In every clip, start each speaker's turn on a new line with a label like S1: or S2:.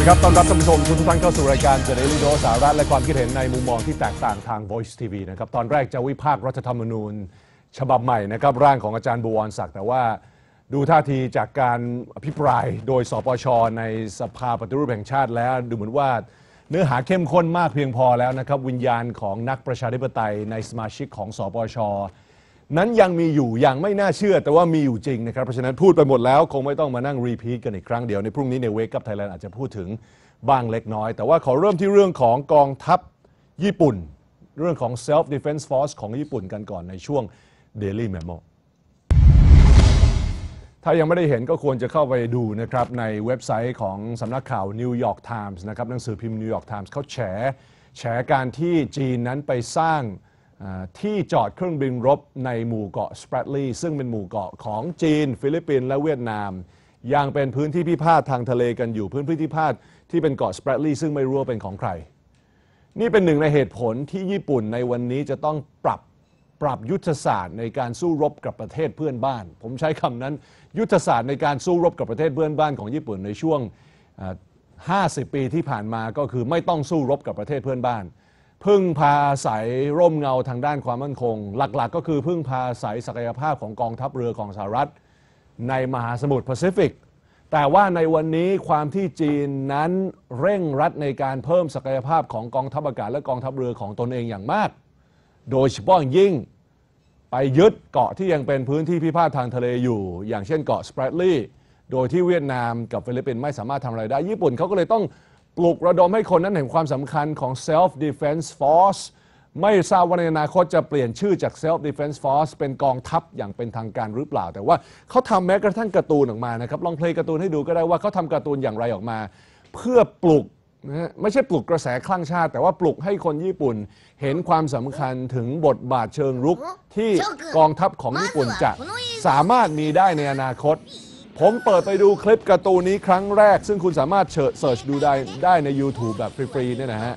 S1: วัสดีครับต้อนรับท่านผู้ชมทุกท่านเข้าสู่รายการเจร d ล i โดสาระและความคิดเห็นในมุมมองที่แตกต่างทาง Voice TV นะครับ ตอนแรกจะวิพากษ์รัฐธรรมนูญ ฉบับใหม่นะครับ ร่างของอาจารย์บวรศักดิ์แต่ว่าดูท่าทีจากการอภิปรายโดย สปช ในสภาปฏิรูปแห่งชาติแล้วดูเหมือนว่าเนื้อหาเข้มข้นมากเพียงพอแล้วนะครับวิญญาณของนักประชาธิปไตยในสมาชิกของสปชนั้นยังมีอยู่อย่างไม่น่าเชื่อแต่ว่ามีอยู่จริงนะครับ เพราะฉะนั้นพูดไปหมดแล้วคงไม่ต้องมานั่งรีพีทกันอีกครั้งเดียวในพรุ่งนี้ ในเวกับไทยแลนด์อาจจะพูดถึงบ้างเล็กน้อย แต่ว่าขอเริ่มที่เรื่องของกองทัพญี่ปุ่น เรื่องของ self defense force ของญี่ปุ่นกันก่อนในช่วง daily memo ถ้ายังไม่ได้เห็นก็ควรจะเข้าไปดูนะครับในเว็บไซต์ของสำนักข่าว New York Times นะครับหนังสือพิมพ์ New York Times เขาแฉแฉการที่จีนนั้นไปสร้างที่จอดเครื่องบินรบในหมู่เกาะสเปรดลีย์ซึ่งเป็นหมู่เกาะของจีน ฟิลิปปินส์และเวียดนามยังเป็นพื้นที่พิพาททางทะเลกันอยู่พื้นที่พิพาทที่เป็นเกาะสเปรดลีย์ซึ่งไม่รู้ว่าเป็นของใคร นี่เป็นหนึ่งในเหตุผลที่ญี่ปุ่นในวันนี้จะต้องปรับปรับยุทธศาสตร์ในการสู้รบกับประเทศเพื่อนบ้าน ผมใช้คำนั้น ยุทธศาสตร์ในการสู้รบกับประเทศเพื่อนบ้านของญี่ปุ่น ในช่วง50 ปีที่ผ่านมาก็คือไม่ต้องสู้รบกับประเทศเพื่อนบ้านพึ่งพาอาศัยร่มเงาทางด้านความมั่นคง หลักๆกก็คือพึ่งพาอาศัยศักยภาพของกองทัพเรือของสหรัฐในมหาสมุทรแปซิฟิก แต่ว่าในวันนี้ความที่จีนนั้นเร่งรัดในการเพิ่มศักยภาพของกองทัพอากาศ และกองทัพเรือของตนเองอย่างมาก โดยเฉพาะยิ่งไปยึดเกาะที่ยังเป็นพื้นที่พิพาททางทะเลอยู่อย่างเช่นเกาะสเปรดลี่โดยที่เวียดนามกับฟิลิปปินส์ไม่สามารถทำอะไรได้ ญี่ปุ่นเขาก็เลยต้องปลุกระดมให้คนนั้นเห็นความสำคัญของ self defense force ไม่ทราบว่าในอนาคตจะเปลี่ยนชื่อจาก self defense force เป็นกองทัพอย่างเป็นทางการหรือเปล่า แต่ว่าเขาทำแม้กระทั่งการ์ตูนออกมานะครับลองเพลงการ์ตูนให้ดูก็ได้ว่าเขาทำการ์ตูนอย่างไรออกมา เพื่อปลุกนะฮะไม่ใช่ปลุกกระแสคลั่งชาติ แต่ว่าปลุกให้คนญี่ปุ่นเห็นความสำคัญถึงบทบาทเชิงรุกที่กองทัพของญี่ปุ่นจะสามารถมีได้ในอนาคตผมเปิดไปดูคลิปการ์ตูนนี้ครั้งแรก ซึ่งคุณสามารถเสิร์ชดูได้ได้ใน YouTube แบบฟรีๆเนี่ยนะฮะ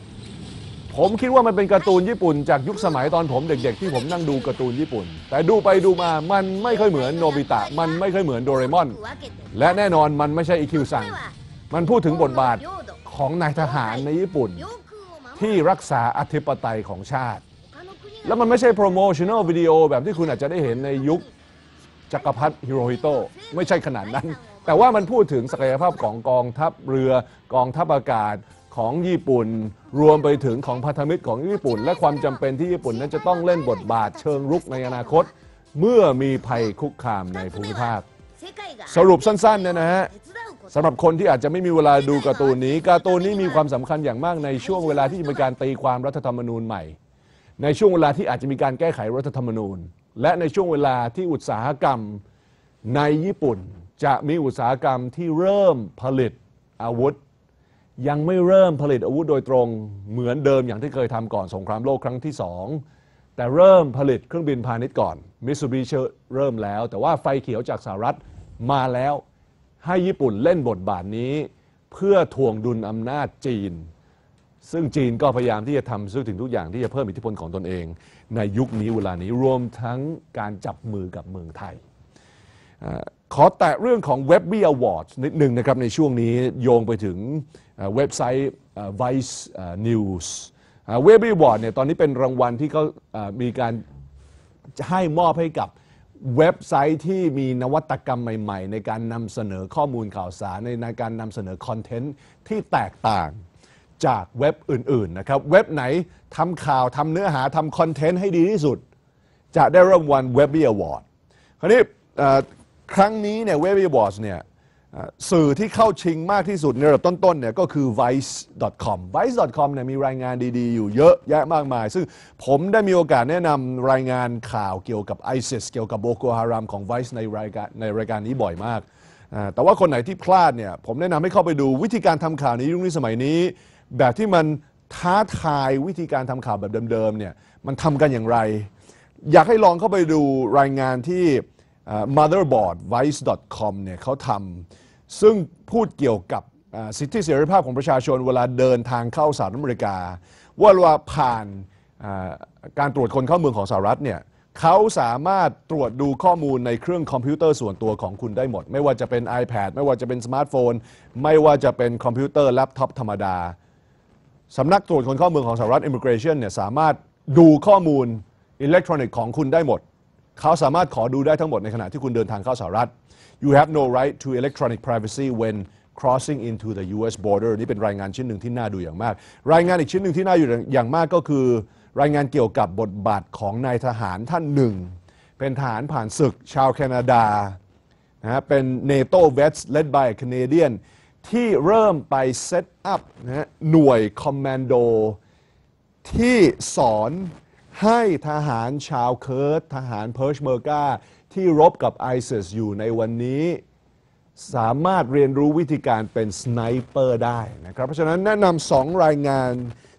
S1: ผมคิดว่ามันเป็นการ์ตูนญี่ปุ่นจากยุคสมัยตอนผมเด็กๆ ที่ผมนั่งดูการ์ตูนญี่ปุ่น แต่ดูไปดูมามันไม่ค่อยเหมือนโนบิตะมันไม่ค่อยเหมือนโดเรมอนและแน่นอนมันไม่ใช่อีคิวซังมันพูดถึงบทบาทของนายทหารในญี่ปุ่น ที่รักษาอธิปไตยของชาติ แล้วมันไม่ใช่โปรโมชั่นอลวิดีโอแบบที่คุณอาจจะได้เห็นในยุคจักรพรรดิฮิโรฮิโตไม่ใช่ขนาดนั้น แต่ว่ามันพูดถึงศักยภาพของกองทัพเรือกองทัพอากาศของญี่ปุ่น รวมไปถึงของพันธมิตรของญี่ปุ่น และความจำเป็นที่ญี่ปุ่นนั้นจะต้องเล่นบทบาทเชิงรุกในอนาคต เมื่อมีภัยคุกคามในภูมิภาค สรุปสั้นๆเนี่ยนะฮะสำหรับคนที่อาจจะไม่มีเวลาดูการ์ตูนนี้การ์ตูนนี้มีความสำคัญอย่างมากในช่วงเวลาที่มีการตีความรัฐธรรมนูญใหม่ ในช่วงเวลาที่อาจจะมีการแก้ไขรัฐธรรมนูญและในช่วงเวลาที่อุตสาหกรรมในญี่ปุ่นจะมีอุตสาหกรรมที่เริ่มผลิตอาวุธ ยังไม่เริ่มผลิตอาวุธโดยตรงเหมือนเดิมอย่างที่เคยทำก่อนสงครามโลกครั้งที่สอง แต่เริ่มผลิตเครื่องบินพาณิชย์ก่อน มิสซูบิชิเริ่มแล้ว แต่ว่าไฟเขียวจากสหรัฐมาแล้วให้ญี่ปุ่นเล่นบทบาทนี้เพื่อทวงดุลอำนาจจีนซึ่งจีนก็พยายามที่จะทำซึ่งถึงทุกอย่างที่จะเพิ่มอิทธิพลของตนเอง ในยุคนี้เวลานี้รวมทั้งการจับมือกับเมืองไทย ขอแตะเรื่องของ Webby Awards นิดหนึ่งนะครับในช่วงนี้โยงไปถึงเว็บไซต์ Vice News Webby Award เนี่ยตอนนี้เป็นรางวัลที่เขามีการให้มอบให้กับเว็บไซต์ที่มีนวัตกรรมใหม่ ๆ ในการนำเสนอข้อมูลข่าวสารในการนำเสนอคอนเทนต์ที่แตกต่างจากเว็บอื่น ๆ นะครับ เว็บไหนทำข่าวทำเนื้อหาทำคอนเทนต์ให้ดีที่สุด จะได้รางวัลเว็บ b b อวอร์ดคราวนี้ครั้งนี้เนี่ยเว็บ b y อวอร์ดเนี่ยสื่อที่เข้าชิงมากที่สุด ในระดับต้นๆเนี่ยก็คือ vice.com vice.com เนี่ยมีรายงานดีๆ อยู่เยอะแยะมากมาย ซึ่งผมได้มีโอกาสแนะนำรายงานข่าวเกี่ยวกับ ISIS เกี่ยวกับโบโกฮารามของ vice ในรายการในรายการนี้บ่อยมาก แต่ว่าคนไหนที่พลาดเนี่ยผมแนะนำให้เข้าไปดูวิธีการทำข่าวนี้ยุคนี้สมัยนี้แบบที่มันท้าทายวิธีการทำข่าวแบบเดิมๆเนี่ยมันทำกันอย่างไร อยากให้ลองเข้าไปดูรายงานที่ motherboardvice.com เนี่ยเขาทำซึ่งพูดเกี่ยวกับสิทธิเสรีภาพของประชาชนเวลาเดินทางเข้าสหรัฐอเมริกา ว่าเวลาผ่านการตรวจคนเข้าเมืองของสหรัฐเนี่ยเขาสามารถตรวจดูข้อมูลในเครื่องคอมพิวเตอร์ส่วนตัวของคุณได้หมด ไม่ว่าจะเป็น iPad ไม่ว่าจะเป็นสมาร์ทโฟน ไม่ว่าจะเป็นคอมพิวเตอร์แล็ปท็อปธรรมดาสำนักตรวจคนเข้าเมืองของสหรัฐ Immigration เนี่ยสามารถดูข้อมูลอิเล็กทรอนิกส์ของคุณได้หมด เขาสามารถขอดูได้ทั้งหมดในขณะที่คุณเดินทางเข้าสหรัฐ you have no right to electronic privacy when crossing into the U.S. border นี่เป็นรายงานชิ้นหนึ่งที่น่าดูอย่างมาก รายงานอีกชิ้นหนึ่งที่น่าดูอย่างมากก็คือรายงานเกี่ยวกับบทบาทของนายทหารท่านหนึ่ง เป็นทหารผ่านศึกชาวแคนาดานะเป็น NATO vets led by a Canadian ที่เริ่มไปเซตอัพนะหน่วยคอมมานโด ที่สอนให้ทหารชาวเคิร์ดทหารเพิร์ชเมอร์กาที่รบกับไอซิสอยู่ในวันนี้ สามารถเรียนรู้วิธีการเป็นสไนเปอร์ได้นะครับ เพราะฉะนั้นแนะนำสองรายงาน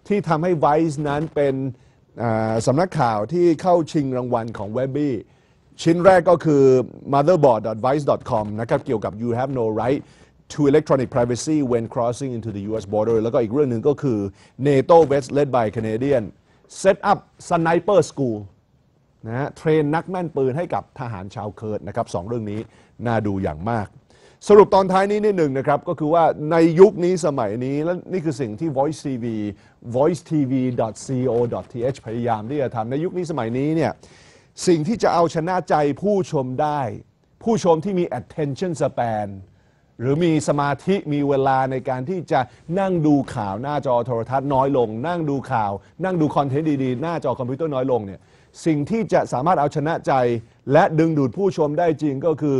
S1: ที่ทำให้ไวซ์นั้นเป็นสำนักข่าวที่เข้าชิงรางวัลของเว็บบี้ชิ้นแรกก็คือ motherboard.vice.com นะครับเกี่ยวกับ you have no right to electronic privacy when crossing into the U.S. border แล้วก็อีกเรื่องหนึ่งก็คือ NATO West led by Canadian set up sniper school นะฮะเทรนนักแม่นปืนให้กับทหารชาวเคิร์ดนะครับสองเรื่องนี้ น่าดูอย่างมาก สรุปตอนท้ายนี้นิดหนึ่งนะครับ ก็คือว่าในยุคนี้สมัยนี้ และนี่คือสิ่งที่ Voice TV voice tv co th พยายามที่จะทำในยุคนี้สมัยนี้เนี่ยสิ่งที่จะเอาชนะใจผู้ชมได้ผู้ชมที่มี attention span หรือมีสมาธิมีเวลาในการที่จะนั่งดูข่าว หน้าจอโทรทัศน์น้อยลง นั่งดูข่าว นั่งดูคอนเทนต์ดีๆ หน้าจอคอมพิวเตอร์น้อยลงเนี่ยสิ่งที่จะสามารถเอาชนะใจและดึงดูดผู้ชมได้จริงก็คือ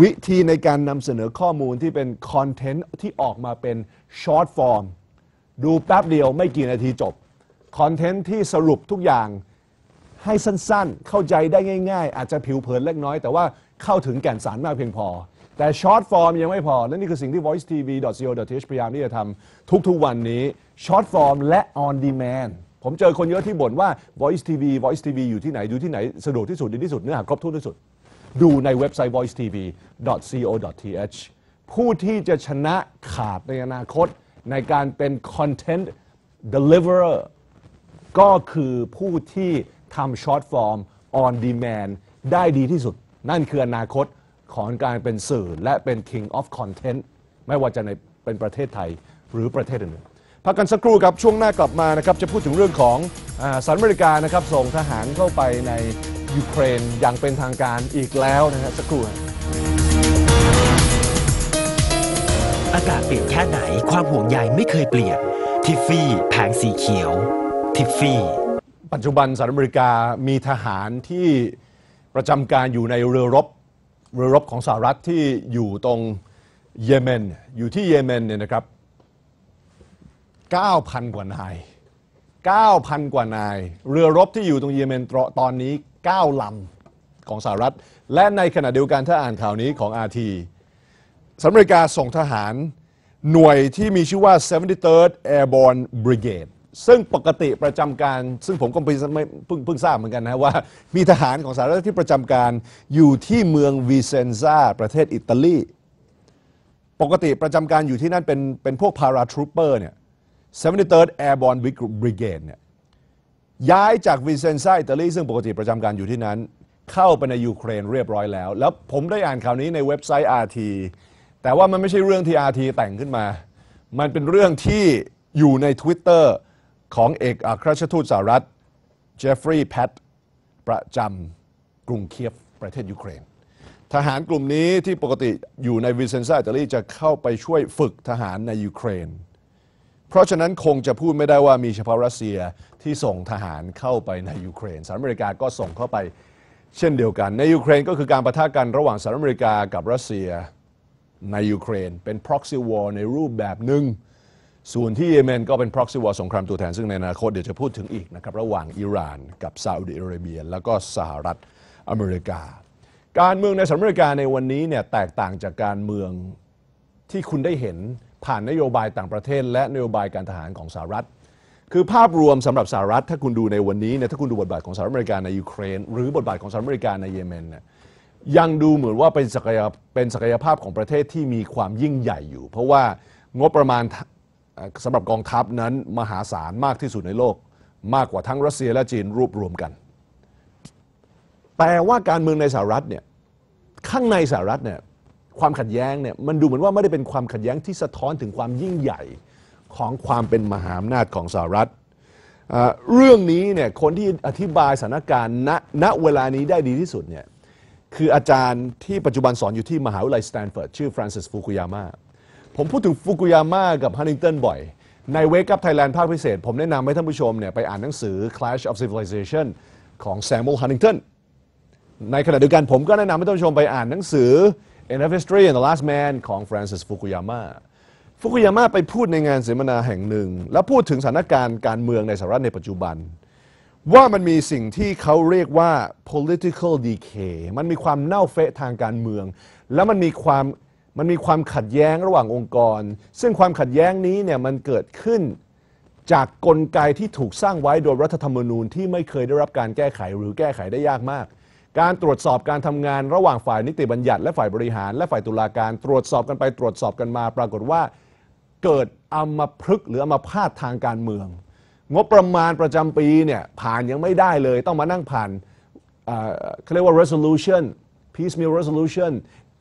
S1: วิธีในการนำเสนอข้อมูลที่เป็นคอนเทนต์ที่ออกมาเป็นช็อตฟอร์มดูแป๊บเดียวไม่กี่นาทีจบ คอนเทนต์ที่สรุปทุกอย่างให้สั้น ๆ เข้าใจได้ง่ายๆ อาจจะผิวเผินเล็กน้อยแต่ว่าเข้าถึงแก่นสารมากเพียงพอ แต่ช็อตฟอร์มยังไม่พอ และนี่คือสิ่งที่ voicetv.co.th พยายามที่จะทำทุกๆวันนี้ช็อตฟอร์มและ on demand ผมเจอคนเยอะที่บ่นว่า voice tv voice tv อยู่ที่ไหนดูที่ไหน สะดวกที่สุดดีที่สุด เนื้อหาครบถ้วนที่สุดดูในเว็บไซต์ voice tv co th ผู้ที่จะชนะขาดในอนาคตในการเป็น content deliverer ก็คือผู้ที่ทำ short form on demand ได้ดีที่สุดนั่นคืออนาคตของการเป็นสื่อและเป็น King of Content ไม่ว่าจะในเป็นประเทศไทยหรือประเทศอื่นพักกันสักครู่ครับช่วงหน้ากลับมานะครับจะพูดถึงเรื่องของอสหรัฐอเมริกานะครับส่งทหารเข้าไปในยูเครนอย่างเป็นทางการอีกแล้วนะฮะสักครู่อากาศเปลี่ยนแค่ไหนความห่วงใยไม่เคยเปลี่ยนทิฟฟี่แผงสีเขียวทิฟฟี่ปัจจุบันสหรัฐอเมริกามีทหารที่ประจำการอยู่ในเรือรบ เรือรบของสหรัฐที่อยู่ตรงเยเมน อยู่ที่เยเมนเนี่ยนะครับ 9,000 กว่านาย 9,000 กว่านาย เรือรบที่อยู่ตรงเยเมนตอนนี้ 9 ลำของสหรัฐ และในขณะเดียวกันถ้าอ่านข่าวนี้ของอาทีสหรัฐอเมริกาส่งทหารหน่วยที่มีชื่อว่า 73rd Airborne Brigade ซึ่งปกติประจำการซึ่งผมก็เพิ่งเพิ่งเพิ่งทราบเหมือนกันนะว่า มีทหารของสหรัฐที่ประจำการอยู่ที่เมืองวิเซนซาประเทศอิตาลี ปกติประจำการอยู่ที่นั่น เป็นเป็นพวกพาราทรูเปอร์เนี่ย 73rd Airborne Brigade เนี่ยย้ายจากวิเซนซาอิตาลี ซึ่งปกติประจำการอยู่ที่นั้น เข้าไปในยูเครนเรียบร้อยแล้ว แล้วผมได้อ่านข่าวนี้ในเว็บไซต์ RT แต่ว่ามันไม่ใช่เรื่องที่ RT แต่งขึ้นมา มันเป็นเรื่องที่อยู่ใน Twitter ของเอกอัครราชทูตสหรัฐเจฟฟรีย์แพทประจำกรุงเคียฟประเทศยูเครนทหารกลุ่มนี้ที่ปกติอยู่ในวิเซนซาอิตาลี จะเข้าไปช่วยฝึกทหารในยูเครนเพราะฉะนั้นคงจะพูดไม่ได้ว่ามีเฉพาะรัสเซียที่ส่งทหารเข้าไปในยูเครนสหรัฐอเมริกาก็ส่งเข้าไปเช่นเดียวกัน ในยูเครนก็คือการประทะกันระหว่างสหรัฐอเมริกากับรัสเซียในยูเครนเป็น proxy war ในรูปแบบหนึ่งส่วนที่เยเมนก็เป็น proxy war สงครามตัวแทนซึ่งในอนาคตเดี๋ยวจะพูดถึงอีกนะครับ ระหว่างอิหร่าน กับซาอุดิอาระเบียแล้วก็ สหรัฐอเมริกา การเมืองในสหรัฐอเมริกา ในวันนี้เนี่ยแตกต่างจากการเมืองที่คุณได้เห็นผ่านนโยบายต่างประเทศ และนโยบายการทหารของสหรัฐ คือภาพรวมสำหรับสหรัฐ ถ้าคุณดูในวันนี้เนี่ยถ้าคุณดูบทบาทของสหรัฐอเมริกาในยูเครนหรือบทบาทของสหรัฐอเมริกาในเยเมนเนี่ยยังดูเหมือนว่าเป็นศักยเป็นศักยภาพของประเทศที่มีความยิ่งใหญ่อยู่ เพราะว่างบประมาณสำหรับกองทัพนั้นมหาศาลมากที่สุดในโลก มากกว่าทั้งรัสเซียและจีนรวบรวมกันแต่ว่าการเมืองในสหรัฐเนี่ยข้างในสหรัฐเนี่ยความขัดแย้งเนี่ยมันดูเหมือนว่าไม่ได้เป็นความขัดแย้งที่สะท้อนถึงความยิ่งใหญ่ของความเป็นมหาอำนาจของสหรัฐเรื่องนี้เนี่ยคนที่อธิบายสถานการณ์ณณเวลานี้ได้ดีที่สุดเนี่ยคืออาจารย์ที่ปัจจุบันสอนอยู่ที่มหาวิทยาลัยสแตนฟอร์ดชื่อฟรานซิสฟูกุยาม่าผมพูดถึงฟุกุยาม่ากับฮันนิงตันบ่อย ใน Wake Up Thailand ภาคพิเศษ ผมแนะนำให้ท่านผู้ชมเนี่ยไปอ่านหนังสือ Clash of Civilization ของแซม e l h ฮันนิงตันในขณะเดียวกันผมก็แนะนำให้ท่านผู้ชมไปอ่านหนังสือ End of History and the Last Man ของ Francis Fukuyama ฟุกุยาม่าไปพูดในงานเสวนาแห่งหนึ่ง และพูดถึงสถานการณ์การเมืองในสหรัฐในปัจจุบัน ว่ามันมีสิ่งที่เขาเรียกว่า political decay มันมีความเน่าเฟะทางการเมืองและมันมีความมันมีความขัดแย้งระหว่างองค์กร ซึ่งความขัดแย้งนี้เนี่ยมันเกิดขึ้นจากกลไกที่ถูกสร้างไว้โดยรัฐธรรมนูญที่ไม่เคยได้รับการแก้ไขหรือแก้ไขได้ยากมาก การตรวจสอบการทำงานระหว่างฝ่ายนิติบัญญัติ และฝ่ายบริหาร และฝ่ายตุลาการ ตรวจสอบกันไปตรวจสอบกันมา ปรากฏว่าเกิดอามาพลึกหรืออามาพาดทางการเมือง งบประมาณประจำปีเนี่ยผ่านยังไม่ได้เลย ต้องมานั่งผ่านเขาเรียกว่า resolution piecemeal resolution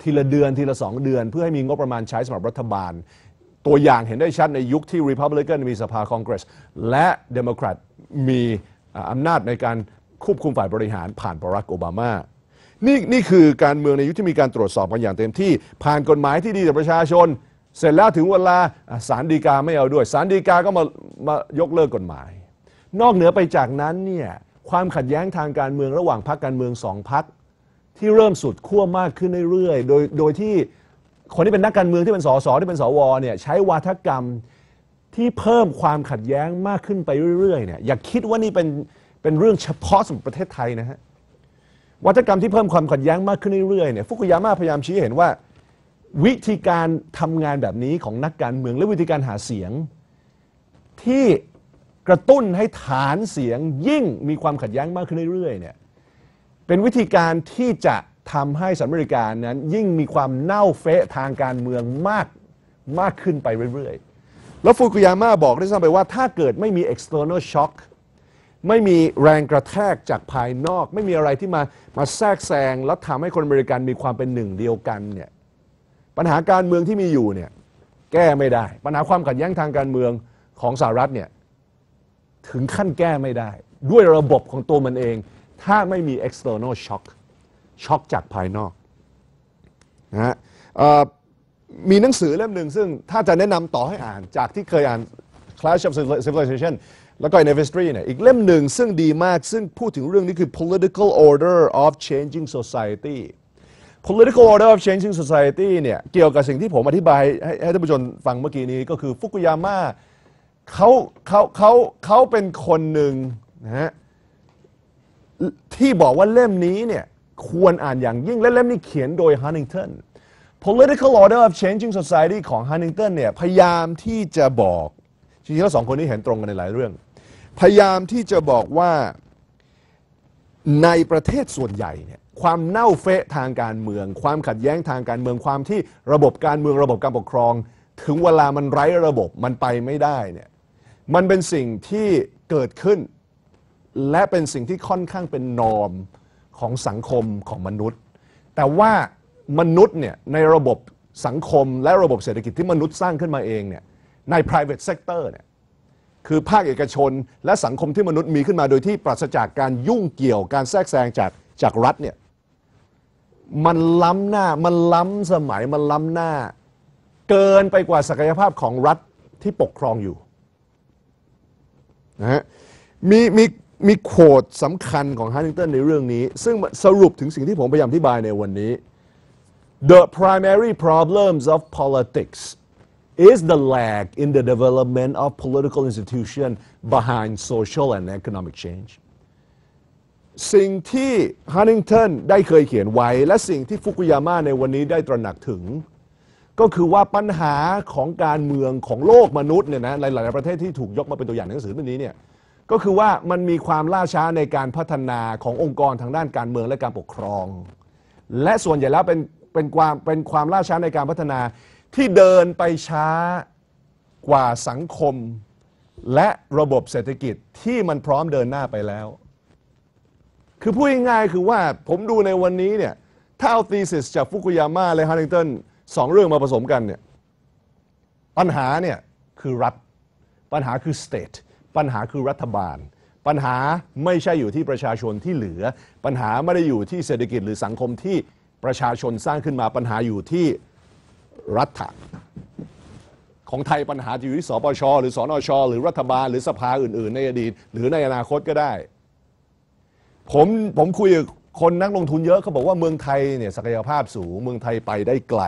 S1: ทีละเดือนทีละ 2 เดือนเพื่อให้มีงบประมาณใช้สำหรับรัฐบาล ตัวอย่างเห็นได้ชัดในยุคที่ Republican มีสภาคอนเกรส และ Democrat มีอำนาจในการควบคุมฝ่ายบริหารผ่านบารักโอบามานี่นี่คือการเมืองในยุคที่มีการตรวจสอบกันอย่างเต็มที่ ผ่านกฎหมายที่ดีต่อประชาชน เสร็จแล้วถึงเวลาสารดีกาไม่เอาด้วยสารดีกาก็มามายกเลิกกฎหมาย นอกเหนือไปจากนั้นเนี่ยความขัดแย้งทางการเมืองระหว่างพรรคการเมืองสองพรรคที่เริ่มสุดขั้วมากขึ้นเรื่อยๆ โดยโดยที่ คนที่เป็นนักการเมืองที่เป็นสสที่เป็นสวเนี่ยใช้วาทกรรม ที่เพิ่มความขัดแย้งมากขึ้นไปเรื่อยๆเนี่ยอย่าคิดว่านี่เป็นเป็นเรื่องเฉพาะสำหรับประเทศไทยนะฮะวัฒกรรมที่เพิ่มความขัดแย้งมากขึ้นเรื่อยๆเนี่ยฟุกุยาม่าพยายามชี้เห็นว่าวิธีการทำงานแบบนี้ของนักการเมือง และวิธีการหาเสียง ที่กระตุ้นให้ฐานเสียงยิ่งมีความขัดแย้งมากขึ้นเรื่อยๆเนี่ยเป็นวิธีการที่จะทำให้สหรัฐอเมริกานั้นยิ่งมีความเน่าเฟะทางการเมืองมากมากขึ้นไปเรื่อยๆ แล้วฟูกุยาม่าบอกได้ซ้ำไปว่าถ้าเกิดไม่มี external shock ไม่มีแรงกระแทกจากภายนอก ไม่มีอะไรที่มามาแทรกแซงแล้วทำให้คนอเมริกันมีความเป็นหนึ่งเดียวกันเนี่ยปัญหาการเมืองที่มีอยู่เนี่ยแก้ไม่ได้ ปัญหาความขัดแย้งทางการเมืองของสหรัฐเนี่ยถึงขั้นแก้ไม่ได้ ด้วยระบบของตัวมันเองถ้าไม่มี external shock ช็อกจากภายนอกนะฮะมีหนังสือเล่มหนึ่งซึ่งถ้าจะแนะนำต่อให้อ่าน จากที่เคยอ่าน Clash of Civilization แล้วก็ i n v i s t r y เนี่ยอีกเล่มหนึ่งซึ่งดีมากซึ่งพูดถึงเรื่องนี้คือ political order of changing society political order of changing society เนี่ยเกี่ยวกับสิ่งที่ผมอธิบายให้ท่านผู้ชมฟังเมื่อกี้นี้ ก็คือฟุกุยาม่าเขาเขาเขาเขาเป็นคนหนึ่งนะฮะที่บอกว่าเล่มนี้เนี่ยควรอ่านอย่างยิ่งและเล่มนี้เขียนโดยฮันนิงตัน political order of changing society ของฮันนิงต o n เนี่ยพยายามที่จะบอกจริงๆแล้วสองคนนี้เห็นตรงกันในหลายเรื่อง พยายามที่จะบอกว่าในประเทศส่วนใหญ่เนี่ยความเน่าเฟะทางการเมือง ความขัดแย้งทางการเมืองความที่ระบบการเมืองระบบการปกครอง ถึงเวลามันไร้ระบบมันไปไม่ได้เนี่ยมันเป็นสิ่งที่เกิดขึ้นและเป็นสิ่งที่ค่อนข้างเป็น นอมของสังคมของมนุษย์ แต่ว่ามนุษย์เนี่ยในระบบสังคมและระบบเศรษฐกิจที่มนุษย์สร้างขึ้นมาเองเนี่ยใน private sector เนี่ย คือภาคเอกชนและสังคมที่มนุษย์มีขึ้นมาโดยที่ปราศจากการยุ่งเกี่ยว การแทรกแซงจากจากรัฐเนี่ยมัน ล้ำหน้า มัน ล้ำสมัยมันล้ำหน้า เกินไปกว่าศักยภาพของรัฐที่ปกครองอยู่นะฮะมีมีมีโคดสำคัญของฮันนิงตันในเรื่องนี้ ซึ่งสรุปถึงสิ่งที่ผมพยายามอธิบายในวันนี้ The primary problems of politics is the lag in the development of political institution behind social and economic change สิ่งที่ฮันนิงตันได้เคยเขียนไว้ และสิ่งที่ฟุกุยาม่าในวันนี้ได้ตระหนักถึง ก็คือว่าปัญหาของการเมืองของโลกมนุษย์เนี่ยนะหลาย ๆ ประเทศที่ถูกยกมาเป็นตัวอย่างในหนังสือเล่มนี้เนี่ยก็คือว่ามันมีความล่าช้าในการพัฒนาขององค์กรทางด้านการเมืองและการปกครอง และส่วนใหญ่แล้วเป็นเป็นความเป็นความล่าช้าในการพัฒนาที่เดินไปช้ากว่าสังคมและระบบเศรษฐกิจที่มันพร้อมเดินหน้าไปแล้ว คือพูดง่ายๆคือว่าผมดูในวันนี้เนี่ยถ้าเอาทีสิสจากฟุกุยาม่าและฮาริงตันสองเรื่องมาผสมกันเนี่ยปัญหาเนี่ยคือรัฐปัญหาคือสเตทปัญหาคือรัฐบาลปัญหาไม่ใช่อยู่ที่ประชาชนที่เหลือ ปัญหาไม่ได้อยู่ที่เศรษฐกิจหรือสังคมที่ประชาชนสร้างขึ้นมาปัญหาอยู่ที่รัฐของไทยปัญหาอยู่ที่สปชหรือสอนอชหรือรัฐบาล หรือสภาอื่นๆ ในอดีต หรือในอนาคตก็ได้ ผมผมคุยกับคนนักลงทุนเยอะเขาบอกว่าเมืองไทยเนี่ยศักยภาพสูงเมืองไทยไปได้ไกล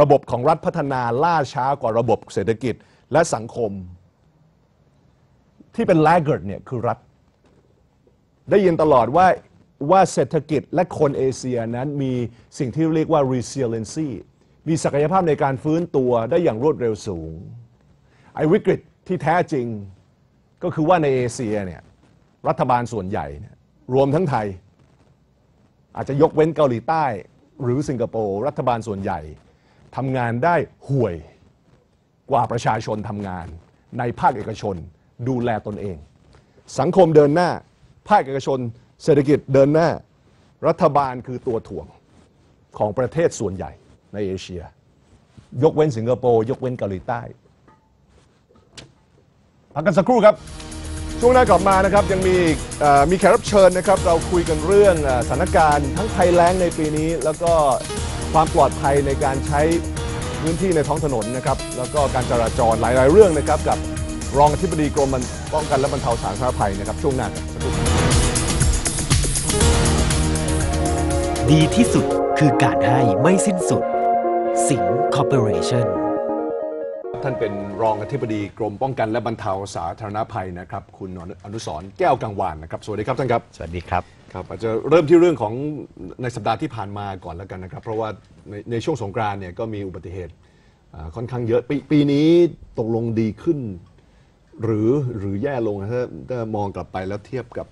S1: ระบบของรัฐพัฒนาล่าช้ากว่าระบบเศรษฐกิจและสังคมที่เป็น laggard เนี่ย คือ รัฐ ได้ยินตลอดว่าว่าเศรษฐกิจและคนเอเชียนั้นมีสิ่งที่เรียกว่า resiliency มีศักยภาพในการฟื้นตัวได้อย่างรวดเร็วสูง ไอ้วิกฤตที่แท้จริงก็คือว่าในเอเชียเนี่ยรัฐบาลส่วนใหญ่ รวมทั้งไทย อาจจะยกเว้นเกาหลีใต้หรือสิงคโปร์รัฐบาลส่วนใหญ่ทำงานได้ห่วยกว่าประชาชนทำงาน ในภาคเอกชนดูแลตนเอง สังคมเดินหน้า ภาคเอกชนเศรษฐกิจเดินหน้า รัฐบาลคือตัวถ่วงของประเทศส่วนใหญ่ในเอเชีย ยกเว้นสิงคโปร์ ยกเว้นเกาหลีใต้ พักกันสักครู่ครับ ช่วงหน้ากลับมานะครับ ยังมีมีแขกรับเชิญนะครับ เราคุยกันเรื่องสถานการณ์ทั้งภัยแล้งในปีนี้ แล้วก็ความปลอดภัยในการใช้พื้นที่ในท้องถนนนะครับแล้วก็การจราจรหลายๆเรื่องนะครับกับรองอธิบดีกรมป้องกันและบรรเทาสาธารณภัยนะครับช่วงหน้าัครดีที่สุดคือการให้ไม่สิ้นสุดสิงคอร์ปอเรชั่นท่านเป็นรองอธิบดีกรม ป้องกันและบรรเทาสาธารณภัยนะครับ คุณอนุสรแก้วกังวานนะครับสวัสดีครับท่านครับสวัสดีครับครับอาจจะเริ่มที่เรื่องของในสัปดาห์ที่ผ่านมาก่อนแล้วกันนะครับ เพราะว่าในในช่วงสงกรานเนี่ยก็มีอุบัติเหตุค่อนข้าง เยอะปปีนี้ตกลงดีขึ้นหรือหรือแย่ลงถ้าถ้ามองกลับไปแล้วเทียบกับ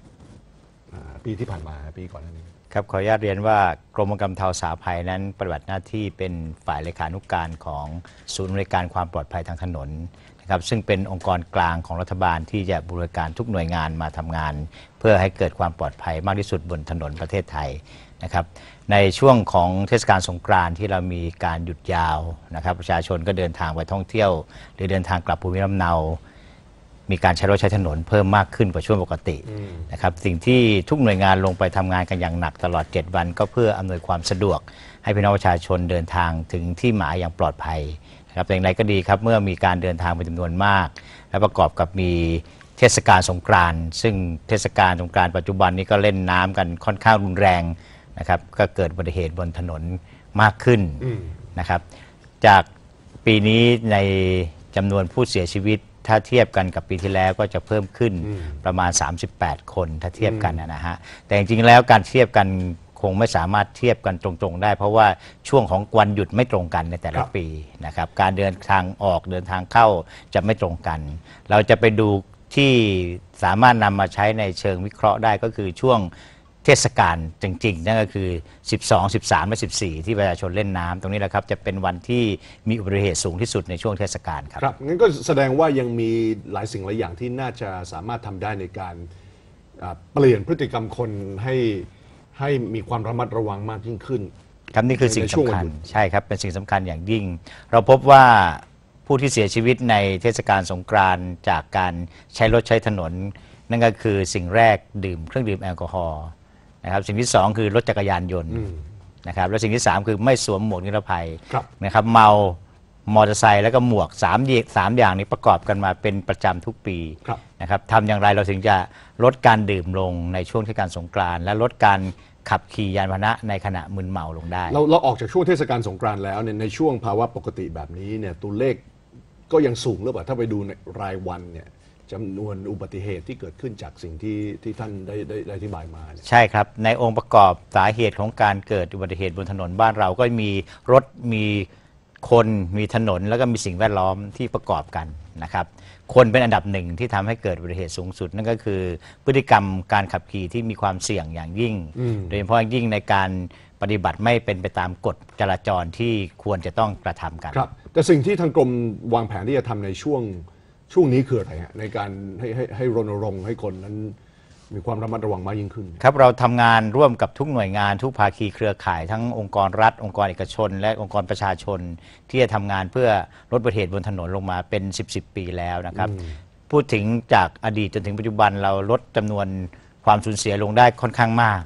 S1: ปีที่ผ่านมาปีก่อนนน้านอง
S2: ครับ ขออนุญาตเรียนว่ากรมกรมทาสาภัยนั้นปฏิบัติหน้าที่เป็นฝ่ายเลขานุกการของศูนย์บริการความปลอดภัยทางถนนนะครับซึ่งเป็นองค์กรกลางของรัฐบาลที่จะบริการทุกหน่วยงานมาทำงาน เพื่อให้เกิดความปลอดภัยมากที่สุดบนถนนประเทศไทยนะครับในช่วงของเทศกาลสงกรานต์ที่เรามีการหยุดยาวนะครับประชาชนก็เดินทางไปท่องเที่ยวหรือเดินทางกลับภูมิลำเนามีการใช้รถใช้ถนนเพิ่มมากขึ้นกว่าช่วงปกตินะครับสิ่งที่ทุกหน่วยงานลงไปทำงานกันอย่างหนักตลอด7วันก็เพื่ออำนวยความสะดวก ให้พี่น้องประชาชนเดินทางถึงที่หมายอย่างปลอดภัยนะครับอย่างไรก็ดีครับเมื่อมีการเดินทางเป็นจำนวนมาก และประกอบกับมีเทศกาลสงกรานต์ซึ่งเทศกาลสงกรานต์ปัจจุบันนี้ก็เล่นน้ำกันค่อนข้างรุนแรงนะครับก็เกิดอุบัติเหตุบนถนนมากขึ้นนะครับ จากปีนี้ในจำนวนผู้เสียชีวิตถ้าเทียบกันกับปีที่แล้วก็จะเพิ่มขึ้นประมาณ 38 คนถ้าเทียบกันนะฮะแต่จริงๆแล้วการเทียบกันคงไม่สามารถเทียบกันตรงๆได้เพราะว่าช่วงของวันหยุดไม่ตรงกันในแต่ละปีนะครับ การเดินทางออกเดินทางเข้าจะไม่ตรงกัน เราจะไปดูที่สามารถนำมาใช้ในเชิงวิเคราะห์ได้ก็คือช่วงเทศกาลจริง ๆ นั่นก็คือ12 13และ14 ที่ประชาชนเล่นน้ำตรงนี้แหละครับ จะเป็นวันที่มีอุบัติเหตุสูงที่สุดในช่วงเทศกาล
S1: ครับ ครับ งั้นก็แสดงว่ายังมีหลายสิ่งหลายอย่างที่น่าจะสามารถทำได้ในการเปลี่ยนพฤติกรรมคนให้ให้มีความระมัดระวังมากยิ่งขึ้น
S2: ครับ นี่คือสิ่งสำคัญ ใช่ครับเป็นสิ่งสำคัญอย่างยิ่ง เราพบว่าผู้ที่เสียชีวิตในเทศกาลสงกรานต์จากการใช้รถใช้ถนนนั่นก็คือสิ่งแรกดื่มเครื่องดื่มแอลกอฮอล์ะครับสิ่งที่ 2 คือรถจักรยานยนต์นะครับและสิ่งที่ 3 คือไม่สวมหมวกนิรภัยนะครับเมา มอเตอร์ไซค์แล้วก็หมวก3ามสามอย่างนี้ประกอบกันมาเป็นประจำทุกปีนะครับทำอย่างไรเราถึงจะลดการดื่มลงในช่วงเทศกาลสงกรานต์และลดการขับขี่ยานพาหนะ ในขณะมึนเมาลงได้เรา
S1: เราออกจากช่วงเทศกาลสงกรานต์แล้วเนี่ยในช่วงภาวะปกติแบบนี้เนี่ยตัวเลขก็ยังสูงหรือเปล่าถ้าไปดูในรายวันเนี่ยจำนวนอุบัติเหตุที่เกิดขึ้นจากสิ่งที่ที่ท่านได้ได้ได้อธิบายมา ใช่
S2: ครับ ในองค์ประกอบสาเหตุของการเกิดอุบัติเหตุบนถนนบ้านเราก็มีรถมีคนมีถนน แล้วก็มีสิ่งแวดล้อมที่ประกอบกันนะครับคนเป็นอันดับหนึ่งที่ทำให้เกิดอุบัติเหตุสูงสุดนั่นก็คือ พฤติกรรมการขับขี่ที่มีความเสี่ยงอย่างยิ่งโดยเฉพาะอย่างยิ่งในการปฏิบัติไม่เป็นไปตามกฎจราจรที่ควรจะต้องกระทำกันครับ
S1: แต่สิ่งที่ทางกรมวางแผนที่จะทำในช่วงช่วงนี้คืออะไรฮะในการให้ให้ให้รณรงค์ให้คนนั้นมีความระมัดระวังมากยิ่งขึ้น
S2: ครับ เราทำงานร่วมกับทุกหน่วยงานทุกภาคีเครือข่ายทั้งองค์กรรัฐ องค์กรเอกชน และองค์กรประชาชนที่จะทำงานเพื่อลดอุบัติเหตุบนถนนลงมาเป็น 10บสปีแล้วนะครับ พูดถึงจากอดีตจนถึงปัจจุบันเราลดจำนวนความสูญเสียลงได้ค่อนข้างมาก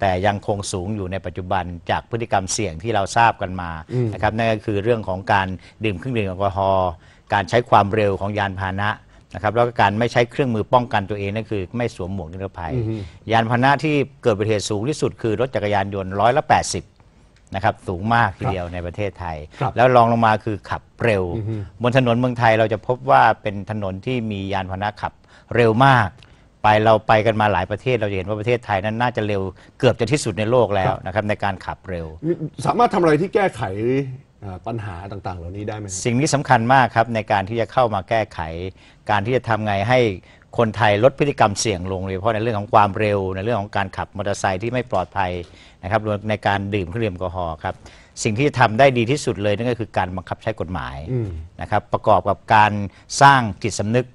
S2: แต่ยังคงสูงอยู่ในปัจจุบันจากพฤติกรรมเสี่ยงที่เราทราบกันมานะครับนั่นก็คือเรื่องของการดื่มเครื่องดื่มแอลกอฮอล์การใช้ความเร็วของยานพาหนะนะครับ แล้วก็การไม่ใช้เครื่องมือป้องกันตัวเองนั่นคือ ไม่สวมหมวกนิรภัย ยานพาหนะที่เกิดอุบัติเหตุสูงที่สุดคือ รถจักรยานยนต์ร้อยละแปดสิบนะครับ สูงมากทีเดียวในประเทศไทย แล้วรองลงมาคือขับเร็วบนถนนเมืองไทย เราจะพบว่าเป็นถนนที่มียานพาหนะขับเร็วมาก ไปเราไปกันมาหลายประเทศเราจะเห็นว่าประเทศไทยนั้นน่าจะเร็วเกือบจะที่สุดในโลกแล้วนะครับ ในการขับเร็ว
S1: สามารถทำอะไรที่แก้ไขปัญหาต่างๆเหล่านี้ได้ไหม
S2: สิ่งนี้สำคัญมากครับ ในการที่จะเข้ามาแก้ไข การที่จะทำไงให้คนไทยลดพฤติกรรมเสี่ยงลงโดยเฉพาะในเรื่องของความเร็ว ในเรื่องของการขับมอเตอร์ไซค์ที่ไม่ปลอดภัยนะครับรวมในการดื่มเครื่องดื่มแอลกอฮอล์ครับสิ่งที่จะทำได้ดีที่สุดเลยนั่นก็คือ การบังคับใช้กฎหมายมนะครับประกอบกับการสร้างจิตสำนึก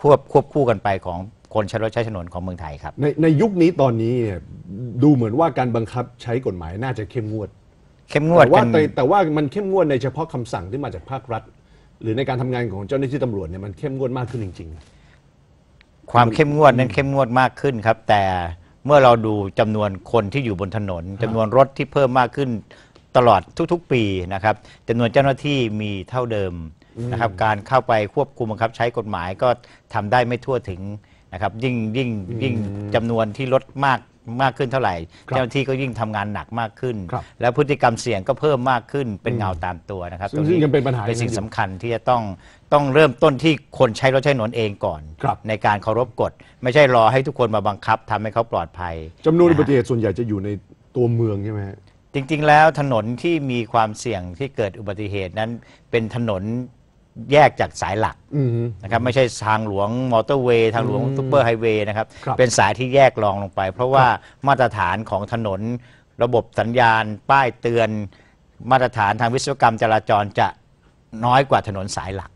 S2: ควบควบคู่กันไปของคนใช้รถใช้ถนนของเมืองไทยครับ
S1: ในในยุคนี้ตอนนี้ดูเหมือนว่าการบังคับใช้กฎหมายน่าจะเข้มงวดเข้มงวดแต่ว่าแต่แต่ว่ามันเข้มงวดในเฉพาะคำสั่งที่มาจากภาครัฐ หรือในการทำงานของเจ้าหน้าที่ตำรวจเนี่ยมันเข้มงวดมากขึ้นจริงความเข้มงวดนั้นเข
S2: ้มงวดมากขึ้นครับแต่เมื่อเราดูจำนวนคนที่อยู่บนถนนจำนวนรถที่เพิ่มมากขึ้นตลอดทุก ๆ ปีนะครับจำนวนเจ้าหน้าที่มีเท่าเดิมนะครับการเข้าไปควบคุมบังคับใช้กฎหมายก็ทำได้ไม่ทั่วถึงนะครับยิ่งยิ่งยิ่งจำนวนที่ลดมากมากขึ้นเท่าไหร่เจ้าหน้าที่ก็ยิ่งทำงานหนักมากขึ้น แล้วพฤติกรรมเสี่ยงก็เพิ่มมากขึ้นเป็นเงาตามตัวนะครับซึ่งตรงนี้ยังเป็นปัญหาเป็นสิ่งสำคัญที่จะต้องต้องเริ่มต้นที่คนใช้รถใช้ถนนเองก่อน ในการเคารพกฎไม่ใช่รอให้ทุกคนมาบังคับทำให้เขาปลอดภัย
S1: จำนวนอุบัติเหตุส่วนใหญ่จะอยู่ในตัวเมืองใช่ไหม
S2: จริงๆแล้วถนนที่มีความเสี่ยงที่เกิดอุบัติเหตุนั้นเป็นถนนแยกจากสายหลักนะครับ ไม่ใช่ทางหลวงมอเตอร์เวย์ทางหลวงซูเปอร์ไฮเวย์นะครับครับ เป็นสายที่แยกรองลงไป เพราะว่ามาตรฐานของถนนระบบสัญญาณป้ายเตือน มาตรฐานทางวิศวกรรมจราจรจะน้อยกว่าถนนสายหลัก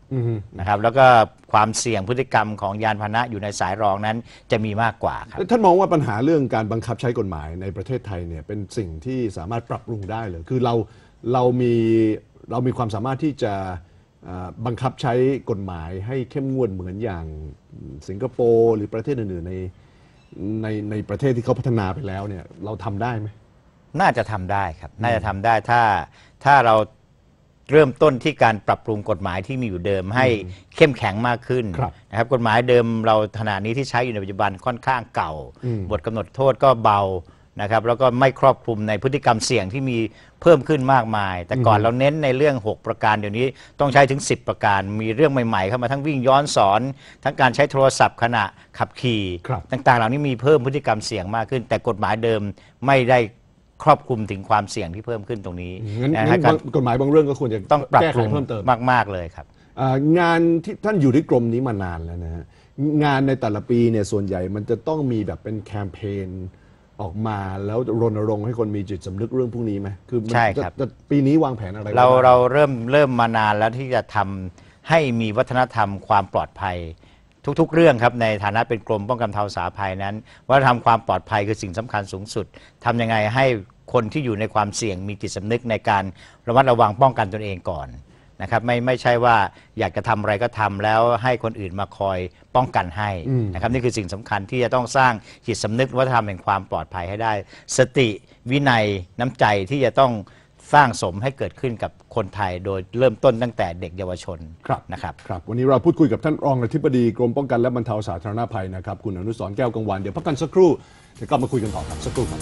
S2: นะครับ แล้วก็ความเสี่ยงพฤติกรรมของยานพาหนะอยู่ในสายรองนั้นจะมีมากกว่าคร
S1: ับท่านมองว่าปัญหาเรื่องการบังคับใช้กฎหมายในประเทศไทยเนี่ยเป็นสิ่งที่สามารถปรับปรุงได้เลยคือเราเรามีเรามีความสามารถที่จะบังคับใช้กฎหมายให้เข้มงวดเหมือนอย่างสิงคโปร์หรือประเทศอื่นๆในในในประเทศที่เขาพัฒนาไปแล้วเนี่ยเราทำได้ไหม น่าจะทำได้ครับ น่าจะทำได้ถ้าถ้าเรา
S2: เริ่มต้นที่การปรับปรุงกฎหมายที่มีอยู่เดิมให้เข้มแข็งมากขึ้นครับนะครับกฎหมายเดิมเราขณะนี้ที่ใช้อยู่ในปัจจุบันค่อนข้างเก่า บทกำหนดโทษก็เบานะครับแล้วก็ไม่ครอบคลุมในพฤติกรรมเสี่ยงที่มีเพิ่มขึ้นมากมาย แต่ก่อนเราเน้นในเรื่อง 6 ประการเดี๋ยวนี้ต้องใช้ถึง 10 ประการ มีเรื่องใหม่ๆ เข้ามาทั้งวิ่งย้อนสอนทั้งการใช้โทรศัพท์ขณะขับขี่ต่างๆเหล่านี้มีเพิ่มพฤติกรรมเสี่ยงมากขึ้น แต่กฎหมายเดิมไม่ได้ครอบคลุมถึงความเสี่ยงที่เพิ่มขึ้นตรงนี้นะครับกฎหมายบางเรื่องก็ควรจะต้องปรับปรุงเพิ่มเติมมากๆเลยครับ
S1: งานที่ท่านอยู่ที่กรมนี้มานานแล้วนะฮะงานในแต่ละปีเนี่ยส่วนใหญ่มันจะต้องมีแบบเป็นแคมเปญออกมาแล้วรณรงค์ให้คนมีจิตสำนึกเรื่องพวกนี้ไหมคือใช่ครับปีนี้วางแผนอะไรเราเรา
S2: เริ่มเริ่มมานานแล้วที่จะทำให้มีวัฒนธรรมความปลอดภัย ทุกๆ เรื่องครับในฐานะเป็นกรมป้องกันเทาสาภัยนั้นวัฒนธรรมความปลอดภัยคือสิ่งสำคัญสูงสุดทำยังไงให้คนที่อยู่ในความเสี่ยงมีจิตสำนึกในการระมัดระวังป้องกันตนเองก่อนนะครับไม่ไม่ใช่ว่าอยากจะทำอะไรก็ทำแล้วให้คนอื่นมาคอยป้องกันให้นะครับนี่คือสิ่งสำคัญที่จะต้องสร้างจิตสำนึกวัฒนธรรมแห่งความปลอดภัยให้ได้ สติ วินัยน้ำใจที่จะต้องสร้างสมให้เกิดขึ้นกับคนไทย โดยเริ่มต้นตั้งแต่เด็กเยาวชน
S1: ครับนะครับครับ วันนี้เราพูดคุยกับท่านรองอธิบดี กรมป้องกันและบรรเทาสาธารณภัยนะครับคุณอนุสรแก้วกังวานเดี๋ยวพักกันสักครู่เดี๋ยวกลับมาคุยกันต่อครับสักครู่ครับ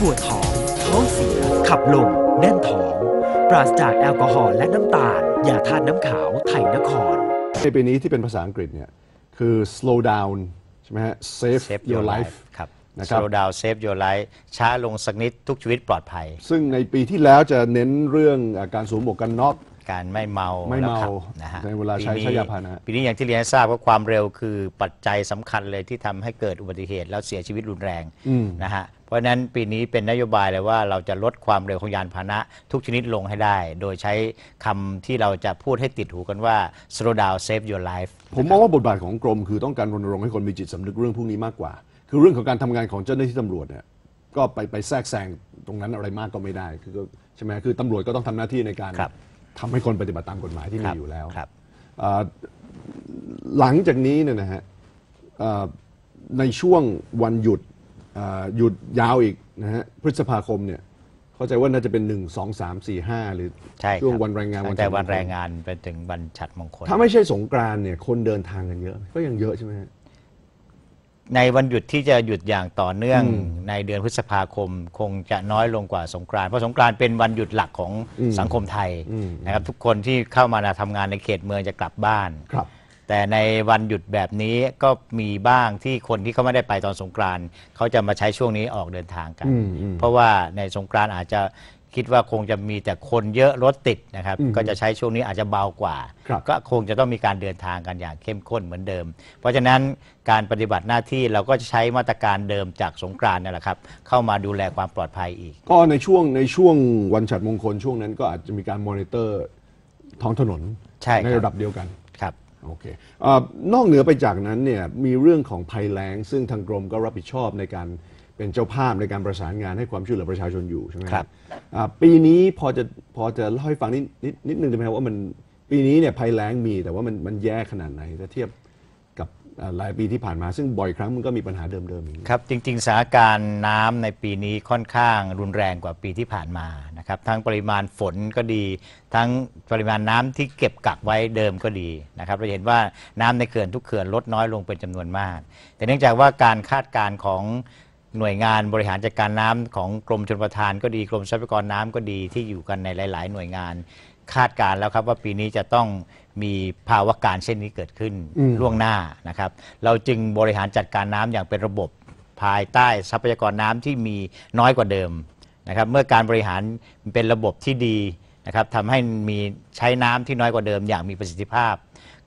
S1: ปวดท้องท้องเสียขับลมแน่นท้องปราศจากแอลกอฮอล์และน้ำตาล อย่าทานน้ำขาวไทยนครในปีนี้ที่เป็นภาษาอังกฤษเนี่ยคือ slow down ใช่ไหมฮะ save, save your life ครับนะครั slow
S2: down save your life ช้าลงสักนิดทุกชีวิตปลอดภัย
S1: ซึ่งในปีที่แล้วจะเน้นเรื่องการสวมหมวกกันน็อก การไม่เมาไม่เมา
S2: นะฮะในเวลาใช้ปีนี้ใช้ยาพาหนะ ปีนี้อย่างที่เรียนทราบว่าความเร็วคือปัจจัยสำคัญเลยที่ทำให้เกิดอุบัติเหตุแล้วเสียชีวิตรุนแรงนะฮะเพราะนั้นปีนี้เป็นนโยบายเลยว่าเราจะลดความเร็วของยานพาหนะทุกชนิดลงให้ได้โดยใช้คำที่เราจะพูดให้ติดหูกันว่า slow down save
S1: your life ผมมองว่าบทบาทของกรมคือต้องการรณรงค์ให้คนมีจิตสำนึกเรื่องพวกนี้มากกว่า คือเรื่องของการทำงานของเจ้าหน้าที่ตำรวจเนี่ยก็ไปไปแทรกแซงตรงนั้นอะไรมากก็ไม่ได้ คือใช่ไหมคือตำรวจก็ต้องทำหน้าที่ในการรทำให้คนปฏิบัติตามกฎหมายที่มีอยู่แล้วหลังจากนี้เนี่ยนะฮะในช่วงวันหยุดหยุดยาวอีกนะฮะพฤษภาคมเนี่ย เข้าใจว่าน่าจะเป็น 1 2 3 4 5หรือใช่ช่วงวันแรงงานวันแต่วันแรงงา
S2: นไปถึงวันฉัดมงคลถ้าไม่
S1: ใช่สงกรานเนี่ยคนเดินทางกันเยอะ ก็ยังเยอะใช่ไหมในวันหยุดที่จะหยุดอย่า
S2: งต่อเนื่องในเดือนพฤษภาคม คงจะน้อยลงกว่าสงกรานต์เพราะสงกรานต์เป็นวันหยุดหลักของสังคมไทยนะครับ ทุกคนที่เข้ามาทำงานในเขตเมืองจะกลับบ้านแต่ในวันหยุดแบบนี้ก็มีบ้างที่คนที่เขาไม่ได้ไปตอนสงกรานต์เขาจะมาใช้ช่วงนี้ออกเดินทางกัน เพราะว่าในสงกรานต์อาจจะคิดว่าคงจะมีแต่คนเยอะรถติดนะครับก็จะใช้ช่วงนี้อาจจะเบากว่า ก็คงจะต้องมีการเดินทางกันอย่างเข้มข้นเหมือนเดิม เพราะฉะนั้นการปฏิบัติหน้าที่เราก็จะใช้มาตรการเดิมจากสงกรานต์นี่แหละครับเข้ามาดูแลความปลอดภัยอีก
S1: ก็ในช่วงในช่วงวันฉัตรมงคล ช่วงนั้นก็อาจจะมีการมอนิเตอร์ท้องถนนใในระดับเดียวกันโอเคอนอกเหนือไปจากนั้นเนี่ยมีเรื่องของภัยแล้งซึ่งทางกรมก็รับผิดชอบในการเป็นเจ้าภาพในการประสานงานให้ความช่วยเหลือประชาชนอยู่ใช่ไหมครับปีนี้พอจะพอจะเล่าให้ฟังนิดนิดนิดนึงได้ไหมครับว่ามันปีนี้เนี่ยภัยแล้งมีแต่ว่ามันมันแย่ขนาดไหนถ้าเทียบหลายปีที่ผ่านมาซึ่งบ่อยครั้งมันก็มีปัญหาเดิมๆอย่างนี้ครับจ
S2: ริงๆสถานการณ์น้ำในปีนี้ค่อนข้างรุนแรงกว่าปีที่ผ่านมานะครับ ทั้งปริมาณฝนก็ดี ทั้งปริมาณน้ำที่เก็บกักไว้เดิมก็ดีนะครับเราเห็นว่าน้ำในเขื่อนทุกเขื่อนลดน้อยลงเป็นจำนวนมาก แต่เนื่องจากว่าการคาดการณ์ของหน่วยงานบริหารจัดการน้ำของกรมชลประทานก็ดีกรมทรัพยากรน้ำก็ดีที่อยู่กันในหลายๆ หน่วยงานคาดการแล้วครับว่าปีนี้จะต้องมีภาวะการเช่นนี้เกิดขึ้นล่วงหน้านะครับ เราจึงบริหารจัดการน้ำอย่างเป็นระบบภายใต้ทรัพยากรน้ำที่มีน้อยกว่าเดิมนะครับ เมื่อการบริหารเป็นระบบที่ดีนะครับทำให้มีใช้น้ำที่น้อยกว่าเดิมอย่างมีประสิทธิภาพ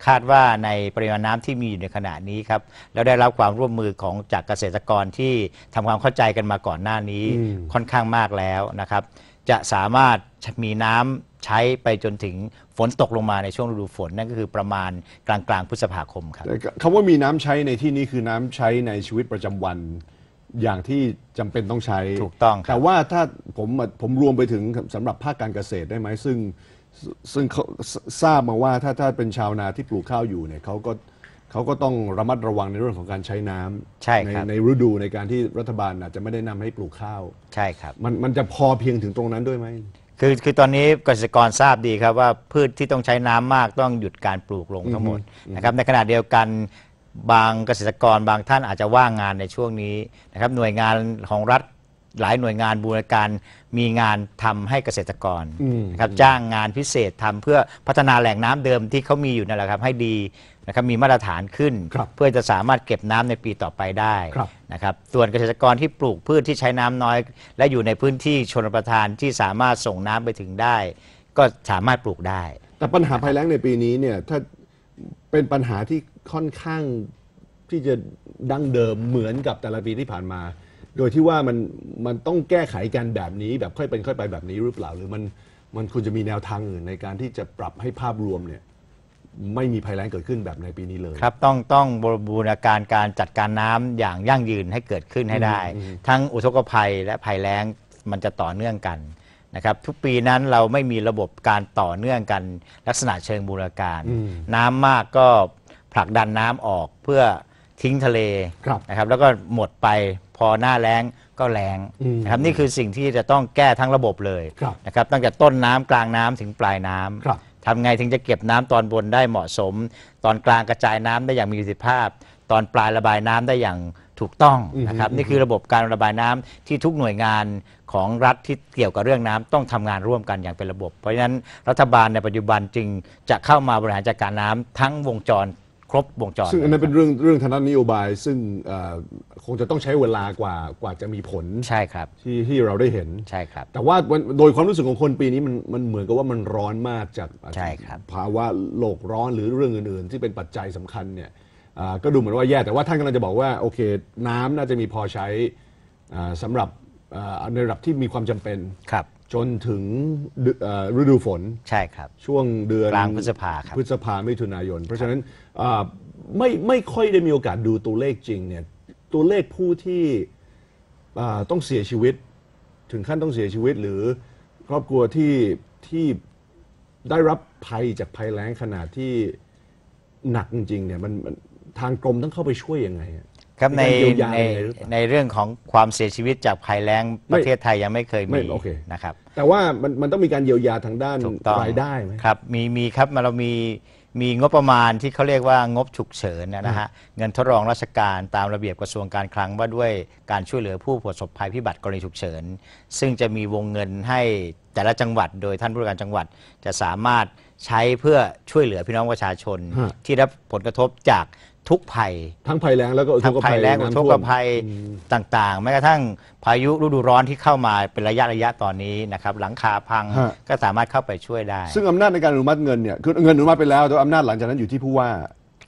S2: คาดว่าในปริมาณน้ำที่มีอยู่ในขณะนี้ครับแล้วได้รับความร่วมมือของจากเกษตรกรที่ทำความเข้าใจกันมาก่อนหน้านี้ค่อนข้างมากแล้วนะครับ จะสามารถมีน้ำใช้ไปจนถึงฝนตกลงมาในช่วงฤดูฝนนั่นก็คือประมาณกลางกลางพฤษภาคมครับ
S1: คำว่ามีน้ำใช้ในที่นี้คือน้ำใช้ในชีวิตประจำวันอย่างที่จำเป็นต้องใช้ ถูกต้องแต่ว่าถ้าผมผมรวมไปถึงสำหรับภาคการเกษตรได้ไหมซึ่งซึ่งทราบมาว่าถ้าถ้าเป็นชาวนาที่ปลูกข้าวอยู่เนี่ยเขาก็เขาก็ต้องระมัดระวังในเรื่องของการใช้น้ำใช่ในในฤดูในการที่รัฐบาลอาจจะไม่ได้นำให้ปลูกข้าว ใช่ครับ มันมันจะพอเพียงถึงตรงนั้นด้วยไหมคือ
S2: คือตอนนี้เกษตรกรทราบดีครับว่าพืชที่ต้องใช้น้ำมากต้องหยุดการปลูกลงทั้งหมดนะครับ ในขณะเดียวกันบางเกษตรกรบางท่านอาจจะว่างงานในช่วงนี้นะครับ หน่วยงานของรัฐหลายหน่วยงานบูรณาการมีงานทำให้เกษตรกรนะครับจ้างงานพิเศษทำเพื่อพัฒนาแหล่งน้ำเดิมที่เขามีอยู่นั่นแหละครับ ให้ดีนะครับมีมาตรฐานขึ้นเพื่อจะสามารถเก็บน้ำในปีต่อไปได้นะครับส่วนเกษตรกรที่ปลูกพืชที่ใช้น้ำน้อย และอยู่ในพื้นที่ชนประทานที่สามารถส่งน้ำไปถึงได้ ก็สามารถปลูกได้
S1: แต่ปัญหาภัยแล้งในปีนี้เนี่ยถ้าเป็นปัญหาที่ค่อนข้างที่จะดั้งเดิมเหมือนกับแต่ละปีที่ผ่านมา โดยที่ว่ามันมันต้องแก้ไขกันแบบนี้แบบค่อยเป็นค่อยไปแบบนี้หรือเปล่า หรือมันมันควรจะมีแนวทางอื่นในการที่จะปรับให้ภาพรวมเนี่ยไม่มีภัยแล้งเกิดขึ้นแบบในปีนี้เลย
S2: ครับต้องต้องบรบูรณาการการจัดการน้ำอย่างยั่งยืนให้เกิดขึ้นให้ได้ ทั้งอุทกภัย และภัยแล้งมันจะต่อเนื่องกันนะครับ ทุกปีนั้นเราไม่มีระบบการต่อเนื่องกันลักษณะเชิงบูรณาการน้ำมากก็ผลักดันน้ำออกเพื่อทิ้งทะเลนะครับแล้วก็หมดไปพอหน้าแล้งก็แล้งนะครับนี่คือสิ่งที่จะต้องแก้ทั้งระบบเลยนะครับตั้งแต่ต้นน้ำกลางน้ำถึงปลายน้ำครับทำไงถึงจะเก็บน้ำตอนบนได้เหมาะสม ตอนกลางกระจายน้ำได้อย่างมีประสิทธิภาพ ตอนปลายระบายน้ำได้อย่างถูกต้องนะครับนี่คือระบบการระบายน้ำที่ทุกหน่วยงานของรัฐที่เกี่ยวกับเรื่องน้ำต้องทำงานร่วมกันอย่างเป็นระบบ เพราะฉะนั้น รัฐบาลในปัจจุบันจึงจะเข้ามาบริหารจัดการน้ำทั้งวงจรครบวงจรซึ่งอันนั้น
S1: เป็นเรื่องเรื่องทางด้านนโยบาย ซึ่งคงจะต้องใช้เวลากว่ากว่าจะมีผลใช่ครับที่ที่เราได้เห็นใช่ครับ แต่ว่าโดยความรู้สึกของคนปีนี้มันมันเหมือนกับว่ามันร้อนมากจากใช่ครับภาวะโลกร้อนหรือเรื่องอื่นๆ ที่เป็นปัจจัยสำคัญเนี่ยก็ดูเหมือนว่าแย่แต่ว่าท่านกำลังจะบอกว่าโอเค น้ำน่าจะมีพอใช้สำสำหรับในระดับที่มีความจำเป็นครับจนถึงฤดูฝนใช่ครับช่วงเดือนกลางพฤษภาครับพฤษภามิถุนายน เพราะฉะนั้นไม่ไม่ค่อยได้มีโอกาสดูตัวเลขจริงเนี่ยตัวเลขผู้ที่ต้องเสียชีวิตถึงขั้นต้องเสียชีวิตหรือครอบครัวที่ที่ได้รับภัยจากภัยแล้งขนาดที่หนักจริงเนี่ยมันมนทางกรมต้องเข้าไปช่วยยังไงครับในใน
S2: ในเรื่องของความเสียชีวิตจากภัยแล้งประเทศไทยยังไม่เคยมีนะครับ
S1: แต่ว่ามันมันต้องมีการเยียวยาทางด้านถูกต้องรายได
S2: ้ไหมครับมีมีครับมาเรามีมีงบประมาณที่เขาเรียกว่างบฉุกเฉินนะฮะเงินทดลองราชการตามระเบียบกระทรวงการคลังว่าด้วยการช่วยเหลือผู้ประสบภัยพิบัติกรณีฉุกเฉินซึ่งจะมีวงเงินให้แต่ละจังหวัด โดยท่านผู้การจังหวัด จะสามารถใช้เพื่อช่วยเหลือพี่น้องประชาชน ที่รับผลกระทบจากทุกภัย
S1: ทั้งภัยแล้งแล้วก็ทั้งภัยแรงทุ้งทุกภ
S2: ัยต่างๆแม้กระทั่งพายุฤดูร้อนที่เข้ามาเป็นระยะระยะตอนนี้นะครับหลังคาพังก็สามารถเข้าไปช่วยได้ ซึ่
S1: งอำนาจในการอนุมัติเงินเนี่ยคือเงินอนุมัติไปแล้วแต่อำนาจหลังจากนั้นอยู่ที่ผู้ว่า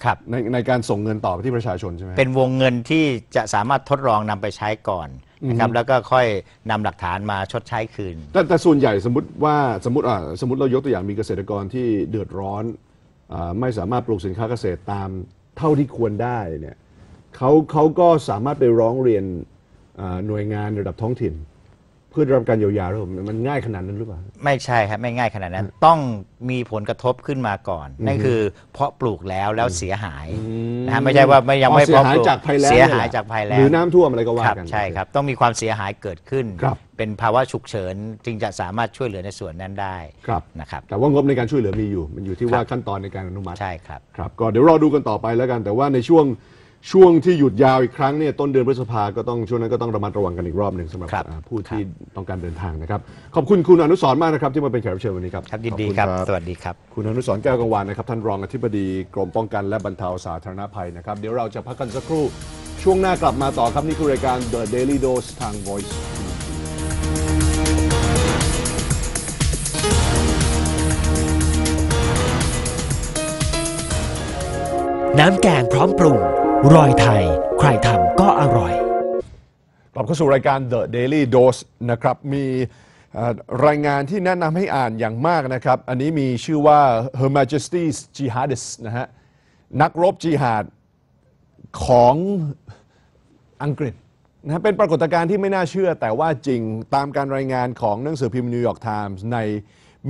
S1: ครับในในการส่งเงินต่อไปที่ประชาชนใช่ไหมเป็นวงเงินที่จะสามารถทดลองนำไปใช
S2: ้ก่อนนะครับแล้วก็ค่อยนำหลักฐานมาชดใช้คืน
S1: แต่แต่ส่วนใหญ่สมมติว่าสมมติอ่าสมมติเรายกตัวอย่างมีเกษตรกรที่เดือดร้อนไม่สามารถปลูกสินค้าเกษตรตามเท่าที่ควรได้เนี่ยเขาเขาก็สามารถไปร้องเรียนหน่วยงานระดับท้องถิ่น เพื่อรับการเยียวยาหรือมันง่ายขนาดนั้นหรือเปล่า ไม่ใ
S2: ช่ครับไม่ง่ายขนาดนั้น ต้องมีผลกระทบขึ้นมาก่อน นั่นคือเพาะปลูกแล้วแล้วเสียหาย
S1: นะะไม่ใช่ว่าไม่ยังไม่เพาะปลูกเสียหายจากภัยแล้งหรือน้ำท่วมอะไรก็ว่ากัน
S2: ใช่ครับต้องมีความเสียหายเกิดขึ้นเป็นภาวะฉุกเฉินจึงจะสามารถช่วยเหลือในส่วนนั้น
S1: ได้ครับนะครับแต่ว่างบในการช่วยเหลือมีอยู่ มันอยู่ที่ว่าขั้นตอนในการอนุมัติใช่ครับครับก็เดี๋ยวรอดูกันต่อไปแล้วกัน แต่ว่าในช่วงช่วงที่หยุดยาวอีกครั้งเนี่ยต้นเดือนพฤษภาก็ต้องช่วงนั้นก็ต้องระมัดระวังกันอีกรอบหนึ่งสำหรับผู้ที่ต้องการเดินทางนะครับ ขอบคุณคุณอนุสรมากนะครับที่มาเป็นแขกรับเชิญวันนี้ครับครับยินดีครับสวัสดีครับคุณอนุสรแก้วกังวานนะครับท่านรองอธิบดีกรมป้องกันและบรรเทาสาธารณภัยนะครับเดี๋ยวเราจะพักกันสักครู่ช่วงหน้ากลับมาต่อครับนี่คือรายการ The Daily Dose ทาง Voice น้ำแกงพร้อมปรุงรอยไทยใครทำก็อร่อยกลับเข้าสู่รายการ The Daily Dose นะครับ มีรายงานที่แนะนำให้อ่านอย่างมากนะครับ อันนี้มีชื่อว่า Her Majesty's j i h a d i s t นะฮะนักรบจีหาดของอังกฤษนะเป็นปรากฏการณ์ที่ไม่น่าเชื่อแต่ว่าจริงตามการรายงานของหนังสือพิมพ์นิวยอร์กไทมส์ใน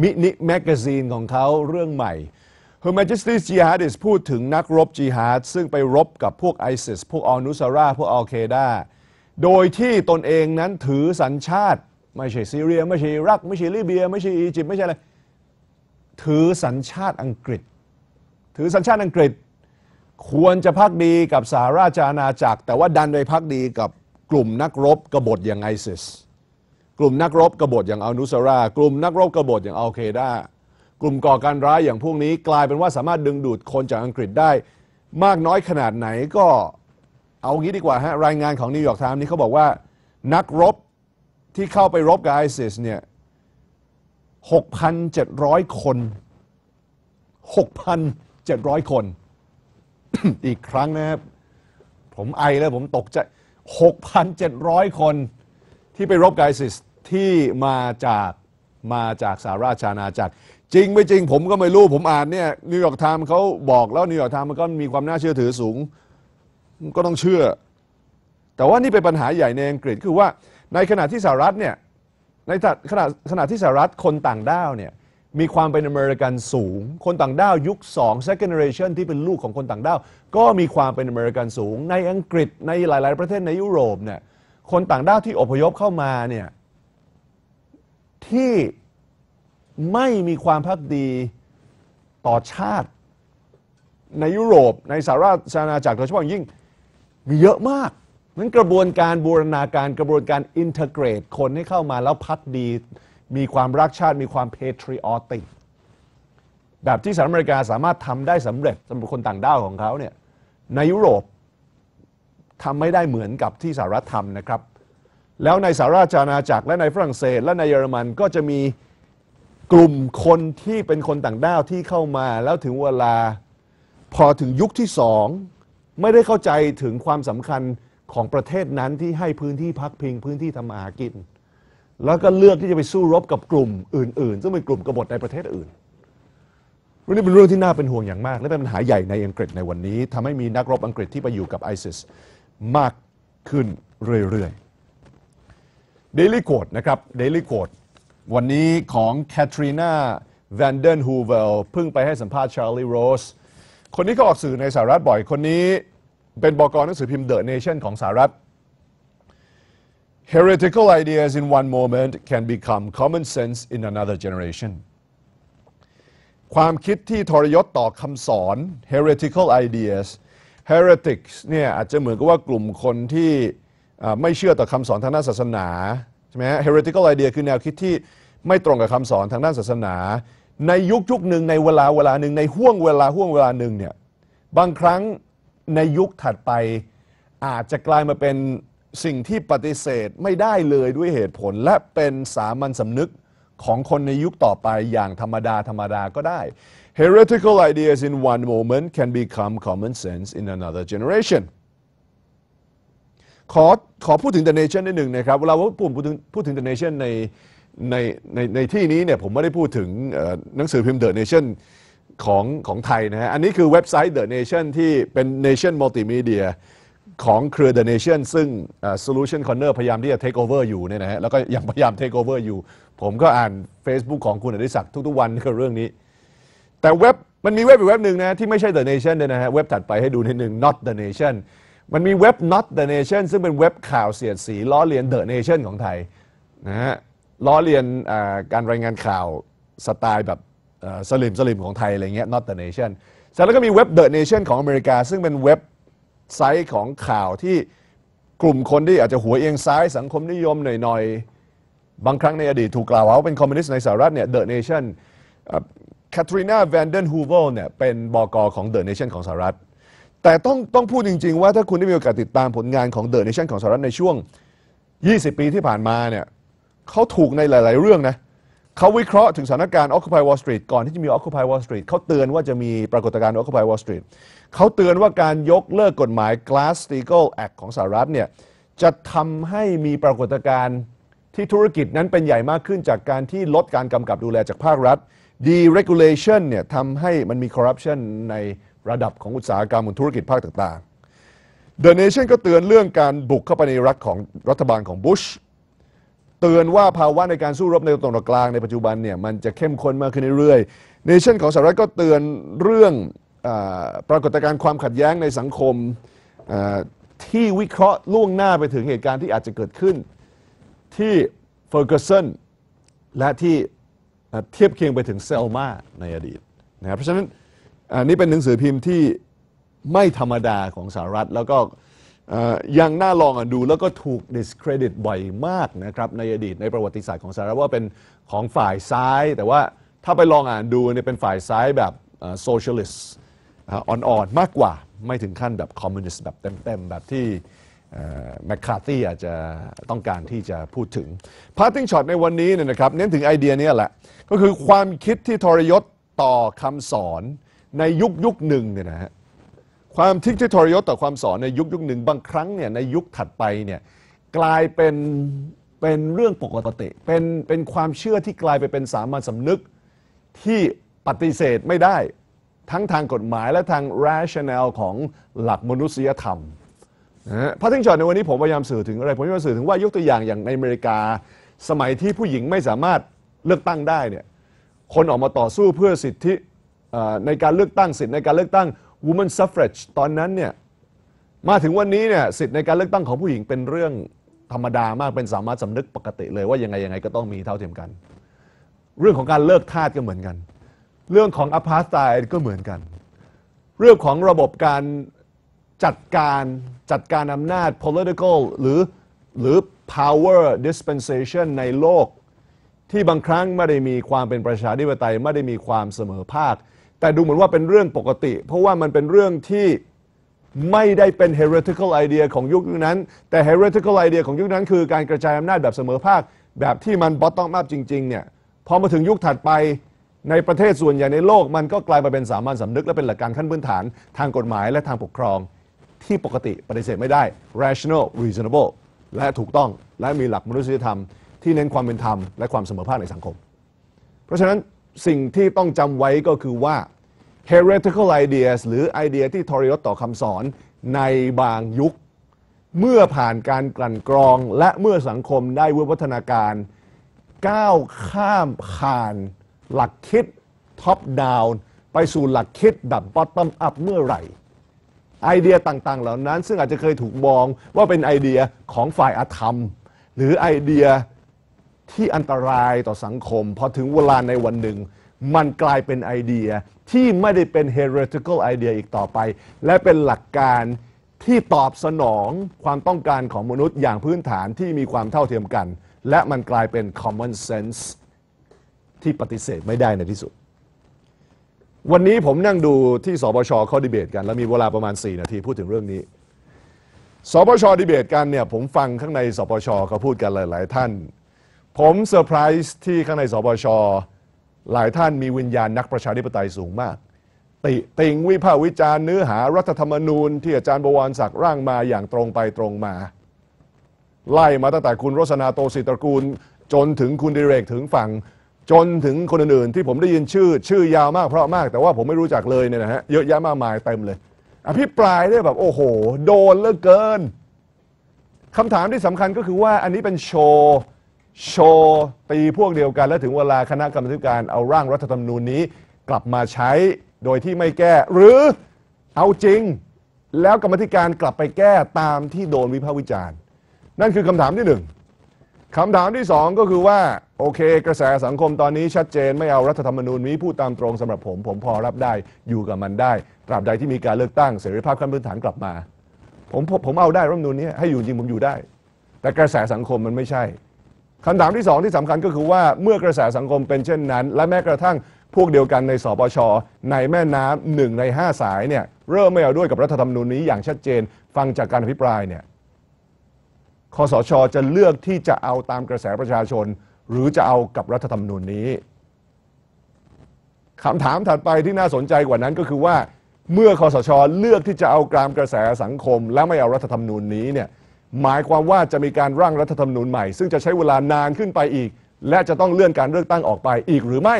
S1: มินิแมกกาซีนของเขาเรื่องใหม่ Her Majesty Jihadist พูดถึงนักรบจิฮาด ซึ่งไปรบกับพวกไอซิสพวกออนุสราพวกอัลเคดาโดยที่ตนเองนั้นถือสัญชาติ ไม่ใช่ซีเรียไม่ใช่อิรักไม่ใช่ลิเบียไม่ใช่อียิปต์ไม่ใช่อะไร ถือสัญชาติอังกฤษ ถือสัญชาติอังกฤษ ควรจะพักดีกับสาราจานาจักรแต่ว่าดันไปพักดีกับกลุ่มนักรบกบฏอย่างไอซิสกลุ่มนักรบกบฏอย่างอานุสรากลุ่มนักรบกบฏอย่างอัลเคดากลุ่มก่อการร้ายอย่างพวกนี้กลายเป็นว่าสามารถดึงดูดคนจากอังกฤษได้ มากน้อยขนาดไหนก็เอางี้ดีกว่าฮะ รายงานของนิวยอร์กไทม์นี้เขาบอกว่านักรบที่เข้าไปรบกับไอซิสเนี่ย 6,700 คน 6,700 คนอีกครั้งนะครับ ผมไอแล้วผมตกใจ6,700 คนที่ไปรบกับไอซิสที่มาจาก มาจากสาราชานาจักรจริง ไม่จริงผมก็ไม่รู้ ผมอ่านเนี่ยนิวยอร์กไทม์เขาบอกแล้วนิวยอร์กไทม์มันก็มีความน่าเชื่อถือสูงก็ต้องเชื่อ แต่ว่านี่เป็นปัญหาใหญ่ในอังกฤษคือว่าในขณะที่สหรัฐเนี่ยในขณะขณะที่สหรัฐคนต่างด้าวเนี่ยมีความเป็นอเมริกันสูง คนต่างด้าวยุค2 second generation ที่เป็นลูกของคนต่างด้าวก็มีความเป็นอเมริกันสูง ในอังกฤษในหลาย ๆ ประเทศในยุโรปเนี่ยคนต่างด้าวที่อพยพเข้ามาเนี่ยที่ไม่มีความพักดีต่อชาติในยุโรปในสหราชอาณาจักรโดยเฉพาะยิ่ง มีเยอะมากนั้นกระบวนการบูรณาการกระบวนการอินเทอร์เกรตคนให้เข้ามาแล้วพักดีมีความรักชาติมีความเพทริออติกแบบที่สหรัฐอเมริกาสามารถทำได้สำเร็จสำหรับคนต่างด้าวของเขาเนี่ยในยุโรปทำไม่ได้เหมือนกับที่สหรัฐทำนะครับ แล้วในสหราชอาณาจักรและในฝรั่งเศสและในเยอรมันก็จะมีกลุ่มคนที่เป็นคนต่างด้าวที่เข้ามา แล้วถึงเวลาพอถึงยุคที่สองไม่ได้เข้าใจถึงความสำคัญของประเทศนั้นที่ให้พื้นที่พักพิงพื้นที่ทำมาหากินแล้วก็เลือกที่จะไปสู้รบกับกลุ่มอื่นๆซึ่งเป็นกลุ่มกบฏในประเทศอื่นเรื่องนี้เป็นเรื่องที่น่าเป็นห่วงอย่างมาก และเป็นปัญหาใหญ่ในอังกฤษในวันนี้ทำให้มีนักรบอังกฤษที่ไปอยู่กับไอซิสมากขึ้นเรื่อยๆเดล่โกดนะครับเดล่โกดวันนี้ของแคทรีนาแวนเดนฮูเวลเพิ่งไปให้สัมภาษณ์ชาร์ลีโรสคนนี้ก็ออกสื่อในสหรัฐ บ่อยคนนี้เป็นบอกรหนังสือพิมพ์เดอะเนชั่นของสหรัฐ heretical ideas in one moment can become common sense in another generation ความคิดที่ทรยศต่อคำสอน heretical ideas heretics เนี่ยอาจจะเหมือนกับว่ากลุ่มคนที่ไม่เชื่อต่อคำสอนทางนศาสนาใช่ไหม heretical idea คือแนวคิดที่ไม่ตรงกับคำสอนทางด้านศาสนาในยุคยุคหนึ่งในเวลาเวลาหนึ่งในห่วงเวลาห่วงเวลาหนึ่งเนี่ยบางครั้งในยุคถัดไปอาจจะกลายมาเป็นสิ่งที่ปฏิเสธไม่ได้เลยด้วยเหตุผล และเป็นสามัญสำนึกของคนในยุคต่อไปอย่างธรรมดา ธรรมดาก็ได้ Heretical ideas in one moment can become common sense in another generation ขอขอพูดถึง The Nation นิดหนึ่งนะครับเวลาพูดพูดถึงพูดถึง The Nation ในในในในที่นี้เนี่ยผมไม่ได้พูดถึงหนังสือพิมพ์เดอะเนชั่นของของไทยนะฮะ อันนี้คือเว็บไซต์ The Nation ที่เป็น Nation Multimedia ของเครือ The Nation ซึ่ง Solution Corner พยายามที่จะ take over อยู่เนี่ยนะฮะ แล้วก็ยังพยายาม take over อยู่ ผมก็อ่าน Facebook ของคุณอดิศักดิ์ทุกๆวันกับเรื่องนี้ แต่เว็บ มันมีเว็บอีกเว็บหนึ่งนะที่ไม่ใช่ The Nation เนี่ยนะฮะ เว็บถัดไปให้ดูนิดนึง not The Nation มันมีเว็บ not The Nation ซึ่งเป็นเว็บข่าวเสียดสีล้อเลียน The Nation ของไทยนะฮะล้อเลียนการรายงานข่าวสไตล์แบบสลิมสลิมของไทย อะไรเงี้ย not the nation เสร็จแล้วก็มีเว็บ The Nation ของอเมริกา ซึ่งเป็นเว็บไซต์ของข่าวที่กลุ่มคนที่อาจจะหัวเอียงซ้ายสังคมนิยม หน่อยๆ บางครั้งในอดีตถูกกล่าวว่าเป็นคอมมิวนิสต์ในสหรัฐเนี่ย The Nation แคทรีนาแวนเดนฮูเวลเนี่ยเป็นบอกอของ The Nation ของสหรัฐแต่ต้องต้องพูดจริง ๆ ว่าถ้าคุณได้มีโอกาสติดตามผลงานของ The Nation ของสหรัฐในช่วง 20 ปีที่ผ่านมาเนี่ยเขาถูกในหลาย ๆเรื่องนะเขาวิเคราะห์ถึงสถานการณ์ Occupy Wall Street ก่อนที่จะมี Occupy Wall Street เขาเตือนว่าจะมีปรากฏการณ์ Occupy Wall Street เขาเตือนว่าการยกเลิกกฎหมาย Glass-Steagall Act ของสหรัฐเนี่ยจะทำให้มีปรากฏการณ์ที่ธุรกิจนั้นเป็นใหญ่มากขึ้น จากการที่ลดการกำกับดูแลจากภาครัฐ deregulation เนี่ยทำให้มันมี corruption ในระดับของอุตสาหกรรมของธุรกิจภาคต่างๆ The Nation ก็เตือนเรื่องการบุกเข้าไปในรัฐของรัฐบาลของบุชเตือนว่าภาวะในการสู้รบในตะวันตกกลางในปัจจุบันเนี่ยมันจะเข้มข้นมากขึ้นเรื่อยๆเนชั่นของสหรัฐก็เตือนเรื่องอปรากฏการณ์ความขัดแย้งในสังคมที่วิเคราะห์ล่วงหน้าไปถึงเหตุการณ์ที่อาจจะเกิดขึ้นที่เฟอร์กูสันและที่เทียบเคียงไปถึงเซลมาในอดีตนะครับเพราะฉะนั้นนี่เป็นหนังสือพิมพ์ที่ไม่ธรรมดาของสหรัฐแล้วก็ยังน่าลองอ่ดูแล้วก็ถูก discredit บ่อยมากนะครับ ในอดีตในประวัติศาสตร์ของสหรัฐว่าเป็นของฝ่ายซ้าย แต่ว่าถ้าไปลองอ่านดูเนี่ยเป็นฝ่ายซ้ายแบบ socialist อ่อนๆมากกว่า ไม่ถึงขั้นแบบคอมมิวนิสต์แบบเต็มๆ แบบที่แมคคาร์ตี้อาจจะต้องการที่จะพูดถึงพาร์ติ้งช็อตในวันนี้ เนี่ยนะครับเน้นถึงไอเดียนี้แหละก็คือความคิดที่ทรยศต่อคำสอนในยุคยุคหนึ่งเนี่ยนะฮะความทิ้งที่ทรยศต่อความสอนในยุคยุคหนึ่งบางครั้งเนี่ย ในยุคถัดไปเนี่ยกลายเป็นเป็นเรื่องปกติเป็นเป็นความเชื่อที่กลายไปเป็นสามัญสำนึกที่ปฏิเสธไม่ได้ทั้งทางกฎหมายและทาง rational ของหลักมนุษยธรรมนะพระทิ้งจอดในวันนี้ผมพยายามสื่อถึงอะไรผมพยายามสื่อถึงว่ายกตัวอย่างอย่างในอเมริกาสมัยที่ผู้หญิงไม่สามารถเลือกตั้งได้เนี่ยคนออกมาต่อสู้เพื่อสิทธิในการเลือกตั้งสิทธิในการเลือกตั้ง woman suffrage ตอนนั้นเนี่ยมาถึงวันนี้เนี่ยสิทธิในการเลือกตั้งของผู้หญิงเป็นเรื่องธรรมดามากเป็นสามารถสำนึกปกติเลย ว่ายังไงยังไงก็ต้องมีเท่าเทียมกัน เรื่องของการเลิกทาสก็เหมือนกัน เรื่องของอพาร์ตไตก็เหมือนกัน เรื่องของระบบการจัดการจัดการอำนาจ political หรือหรือ power dispensation ในโลก ที่บางครั้งไม่ได้มีความเป็นประชาธิปไตยไม่ได้มีความเสมอภาคแต่ดูเหมือนว่าเป็นเรื่องปกติ เพราะว่ามันเป็นเรื่องที่ไม่ได้เป็น heretical idea ของยุคนั้น แต่ heretical idea ของยุคนั้นคือการกระจายอำนาจแบบเสมอภาค แบบที่มัน bottom up จริง ๆ เนี่ย พอมาถึงยุคถัดไปในประเทศส่วนใหญ่ในโลก มันก็กลายมาเป็นสามัญสำนึก และเป็นหลักการขั้นพื้นฐานทางกฎหมาย และทางปกครองที่ปกติปฏิเสธไม่ได้ rational reasonable และถูกต้องและมีหลักมนุษยธรรมที่เน้นความเป็นธรรมและความเสมอภาคในสังคม เพราะฉะนั้นสิ่งที่ต้องจำไว้ก็คือว่า heretical ideas หรือไอเดียที่ทรยศต่อคำสอนในบางยุค เมื่อผ่านการกลั่นกรองและเมื่อสังคมได้วิวัฒนาการก้าวข้ามผ่านหลักคิดท็อปดาวน์ไปสู่หลักคิดแบบบอทตอมอัพเมื่อไหร่ ไอเดียต่างๆเหล่านั้น ซึ่งอาจจะเคยถูกมองว่าเป็นไอเดียของฝ่ายอาธรรม หรือไอเดียที่อันตรายต่อสังคมพอถึงเวลาในวันหนึ่งมันกลายเป็นไอเดียที่ไม่ได้เป็น heretical idea อีกต่อไป และเป็นหลักการที่ตอบสนองความต้องการของมนุษย์อย่างพื้นฐานที่มีความเท่าเทียมกัน และมันกลายเป็น common sense ที่ปฏิเสธไม่ได้ในที่สุด วันนี้ผมนั่งดูที่สบชขาดีเบตกันแล้วมีเวลาประมาณ 4 นาทีพูดถึงเรื่องนี้สบชดีเบตกันเนี่ยผมฟังข้างในสบชเขาพูดกันหลาย ๆ ท่านผมเซอร์ไพรส์ที่ข้างในสบชหลายท่านมีวิญญาณนักประชาธิปไตยสูงมาก ติ ติงวิพากษ์วิจารณ์เนื้อหารัฐธรรมนูญ ที่อาจารย์บวรศักดิ์ร่างมาอย่างตรงไปตรงมา ไล่มาตั้งแต่คุณรสนาโตศิตรกูล จนถึงคุณดิเรกถึงฝั่งจนถึงคนอื่นๆที่ผมได้ยินชื่อชื่อยาวมากเพราะมาก แต่ว่าผมไม่รู้จักเลยเนี่ยนะฮะเยอะแยะมากมายเต็มเลยอภิปรายได้แบบโอ้โห โดนเลิกเกินคำถามที่สำคัญก็คือว่าอันนี้เป็นโชว์โชว์ตีพวกเดียวกันและถึงเวลาคณะกรรมการเอาร่างรัฐธรรมนูญนี้กลับมาใช้โดยที่ไม่แก้ หรือเอาจริงแล้วกรรมธิการกลับไปแก้ตามที่โดนวิพากษ์วิจารณ์ นั่นคือคำถามที่หนึ่งคำถามที่สองก็คือว่าโอเค กระแสสังคมตอนนี้ชัดเจนไม่เอารัฐธรรมนูญนี้พูดตามตรงสำหรับผม ผมพอรับได้อยู่กับมันได้ตราบใดที่มีการเลือกตั้งเสรีภาพขั้นพื้นฐานกลับมาผมผมเอาได้รัฐธรรมนูญนี้ให้อยู่จริงผมอยู่ได้ แต่กระแสสังคมมันไม่ใช่คำถามที่2ที่สำคัญก็คือว่าเมื่อกระแสสังคมเป็นเช่นนั้นและแม้กระทั่งพวกเดียวกันในสปชในแม่น้ำหนึ่งใน5 สายเนี่ยเริ่มไม่เอาด้วยกับรัฐธรรมนูญนี้ อย่างชัดเจนฟังจากการอภิปรายเนี่ยคอสชจะเลือกที่จะเอาตามกระแสประชาชนหรือจะเอากับรัฐธรรมนูญนี้คำถามถัดไปที่น่าสนใจกว่านั้นก็คือว่า เมื่อคอสชเลือกที่จะเอากลามกระแสสังคม และไม่เอารัฐธรรมนูญนี้เนี่ยหมายความว่าจะมีการร่างรัฐธรรมนูญใหม่ ซึ่งจะใช้เวลานานขึ้นไปอีก และจะต้องเลื่อนการเลือกตั้งออกไปอีกหรือไม่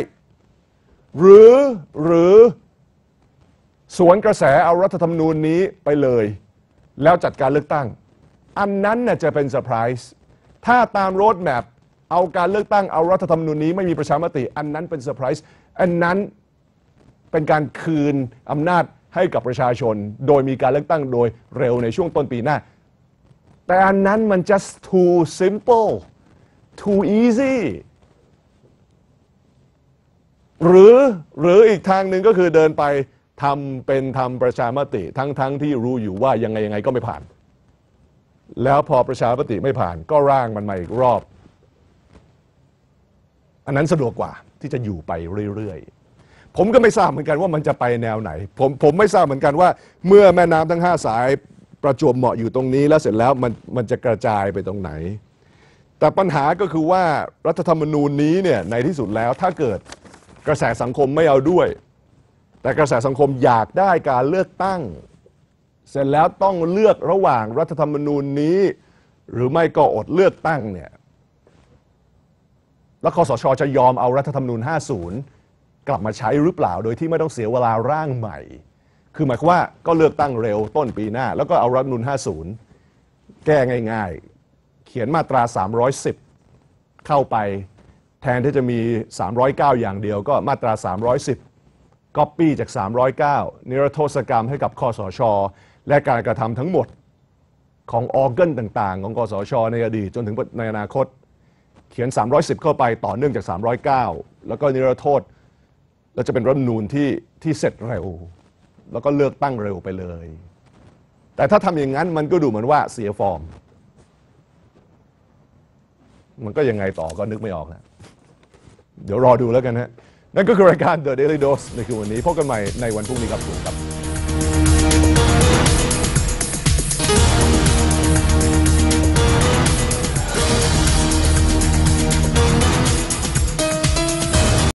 S1: หรือหรือ สวนกระแสเอารัฐธรรมนูญนี้ไปเลย แล้วจัดการเลือกตั้ง อันนั้นน่ะจะเป็นเซอร์ไพรส์ถ้าตามโรดแมพเอาการเลือกตั้งเอารัฐธรรมนูญนี้ไม่มีประชามติ อันนั้นเป็นเซอร์ไพรส์อันนั้นเป็นการคืนอำนาจให้กับประชาชน โดยมีการเลือกตั้งโดยเร็วในช่วงต้นปีหน้าแต่อันนั้นมัน just too simple too easy หรือหรืออีกทางหนึ่งก็คือเดินไปทำเป็นทำประชามติทั้งทั้งที่รู้อยู่ว่ายังไงยังไงก็ไม่ผ่าน แล้วพอประชามติไม่ผ่านก็ร่างมันมาอีกรอบ อันนั้นสะดวกกว่าที่จะอยู่ไปเรื่อย ๆ ผมก็ไม่ทราบเหมือนกันว่ามันจะไปแนวไหน ผมผมไม่ทราบเหมือนกันว่า เมื่อแม่น้ำทั้งห้าสายประจวบเหมาะอยู่ตรงนี้แล้วเสร็จแล้ว มันมันจะกระจายไปตรงไหน แต่ปัญหาก็คือว่ารัฐธรรมนูญนี้เนี่ยในที่สุดแล้วถ้าเกิดกระแสสังคมไม่เอาด้วย แต่กระแสสังคมอยากได้การเลือกตั้ง เสร็จแล้วต้องเลือกระหว่างรัฐธรรมนูญนี้ หรือไม่ก็อดเลือกตั้งเนี่ยแล้วคอสชจะยอมเอารัฐธรรมนูญ50 กลับมาใช้หรือเปล่า โดยที่ไม่ต้องเสียเวลาร่างใหม่คือหมายความว่าก็เลือกตั้งเร็วต้นปีหน้า แล้วก็เอารัฐนุนู50 แก้ง่ายๆเขียนมาตรา 310 เข้าไปแทนที่จะมี 309 อย่างเดียว ก็มาตรา 310ก๊อปปี้จาก 309 นิรโทษกรรมให้กับคอสช และการกระทำทั้งหมดของออเกิต่างๆ ของกสช ในอดีต จนถึงในอนาคตเขียน 310 เข้าไปต่อเนื่องจาก309แล้วก็นิรโทษแล้วจะเป็นรัฐนูลที่ที่เสร็จเร็วแล้วก็เลือกตั้งเร็วไปเลย แต่ถ้าทำอย่างนั้นมันก็ดูเหมือนว่าเสียฟอร์ม มันก็ยังไงต่อก็นึกไม่ออกนะเดี๋ยวรอดูแล้วกันฮะ นั่นก็คือรายการ The Daily Dose ในคืนวันนี้พบกันใหม่ในวันพรุ่งนี้ครับคุณครับ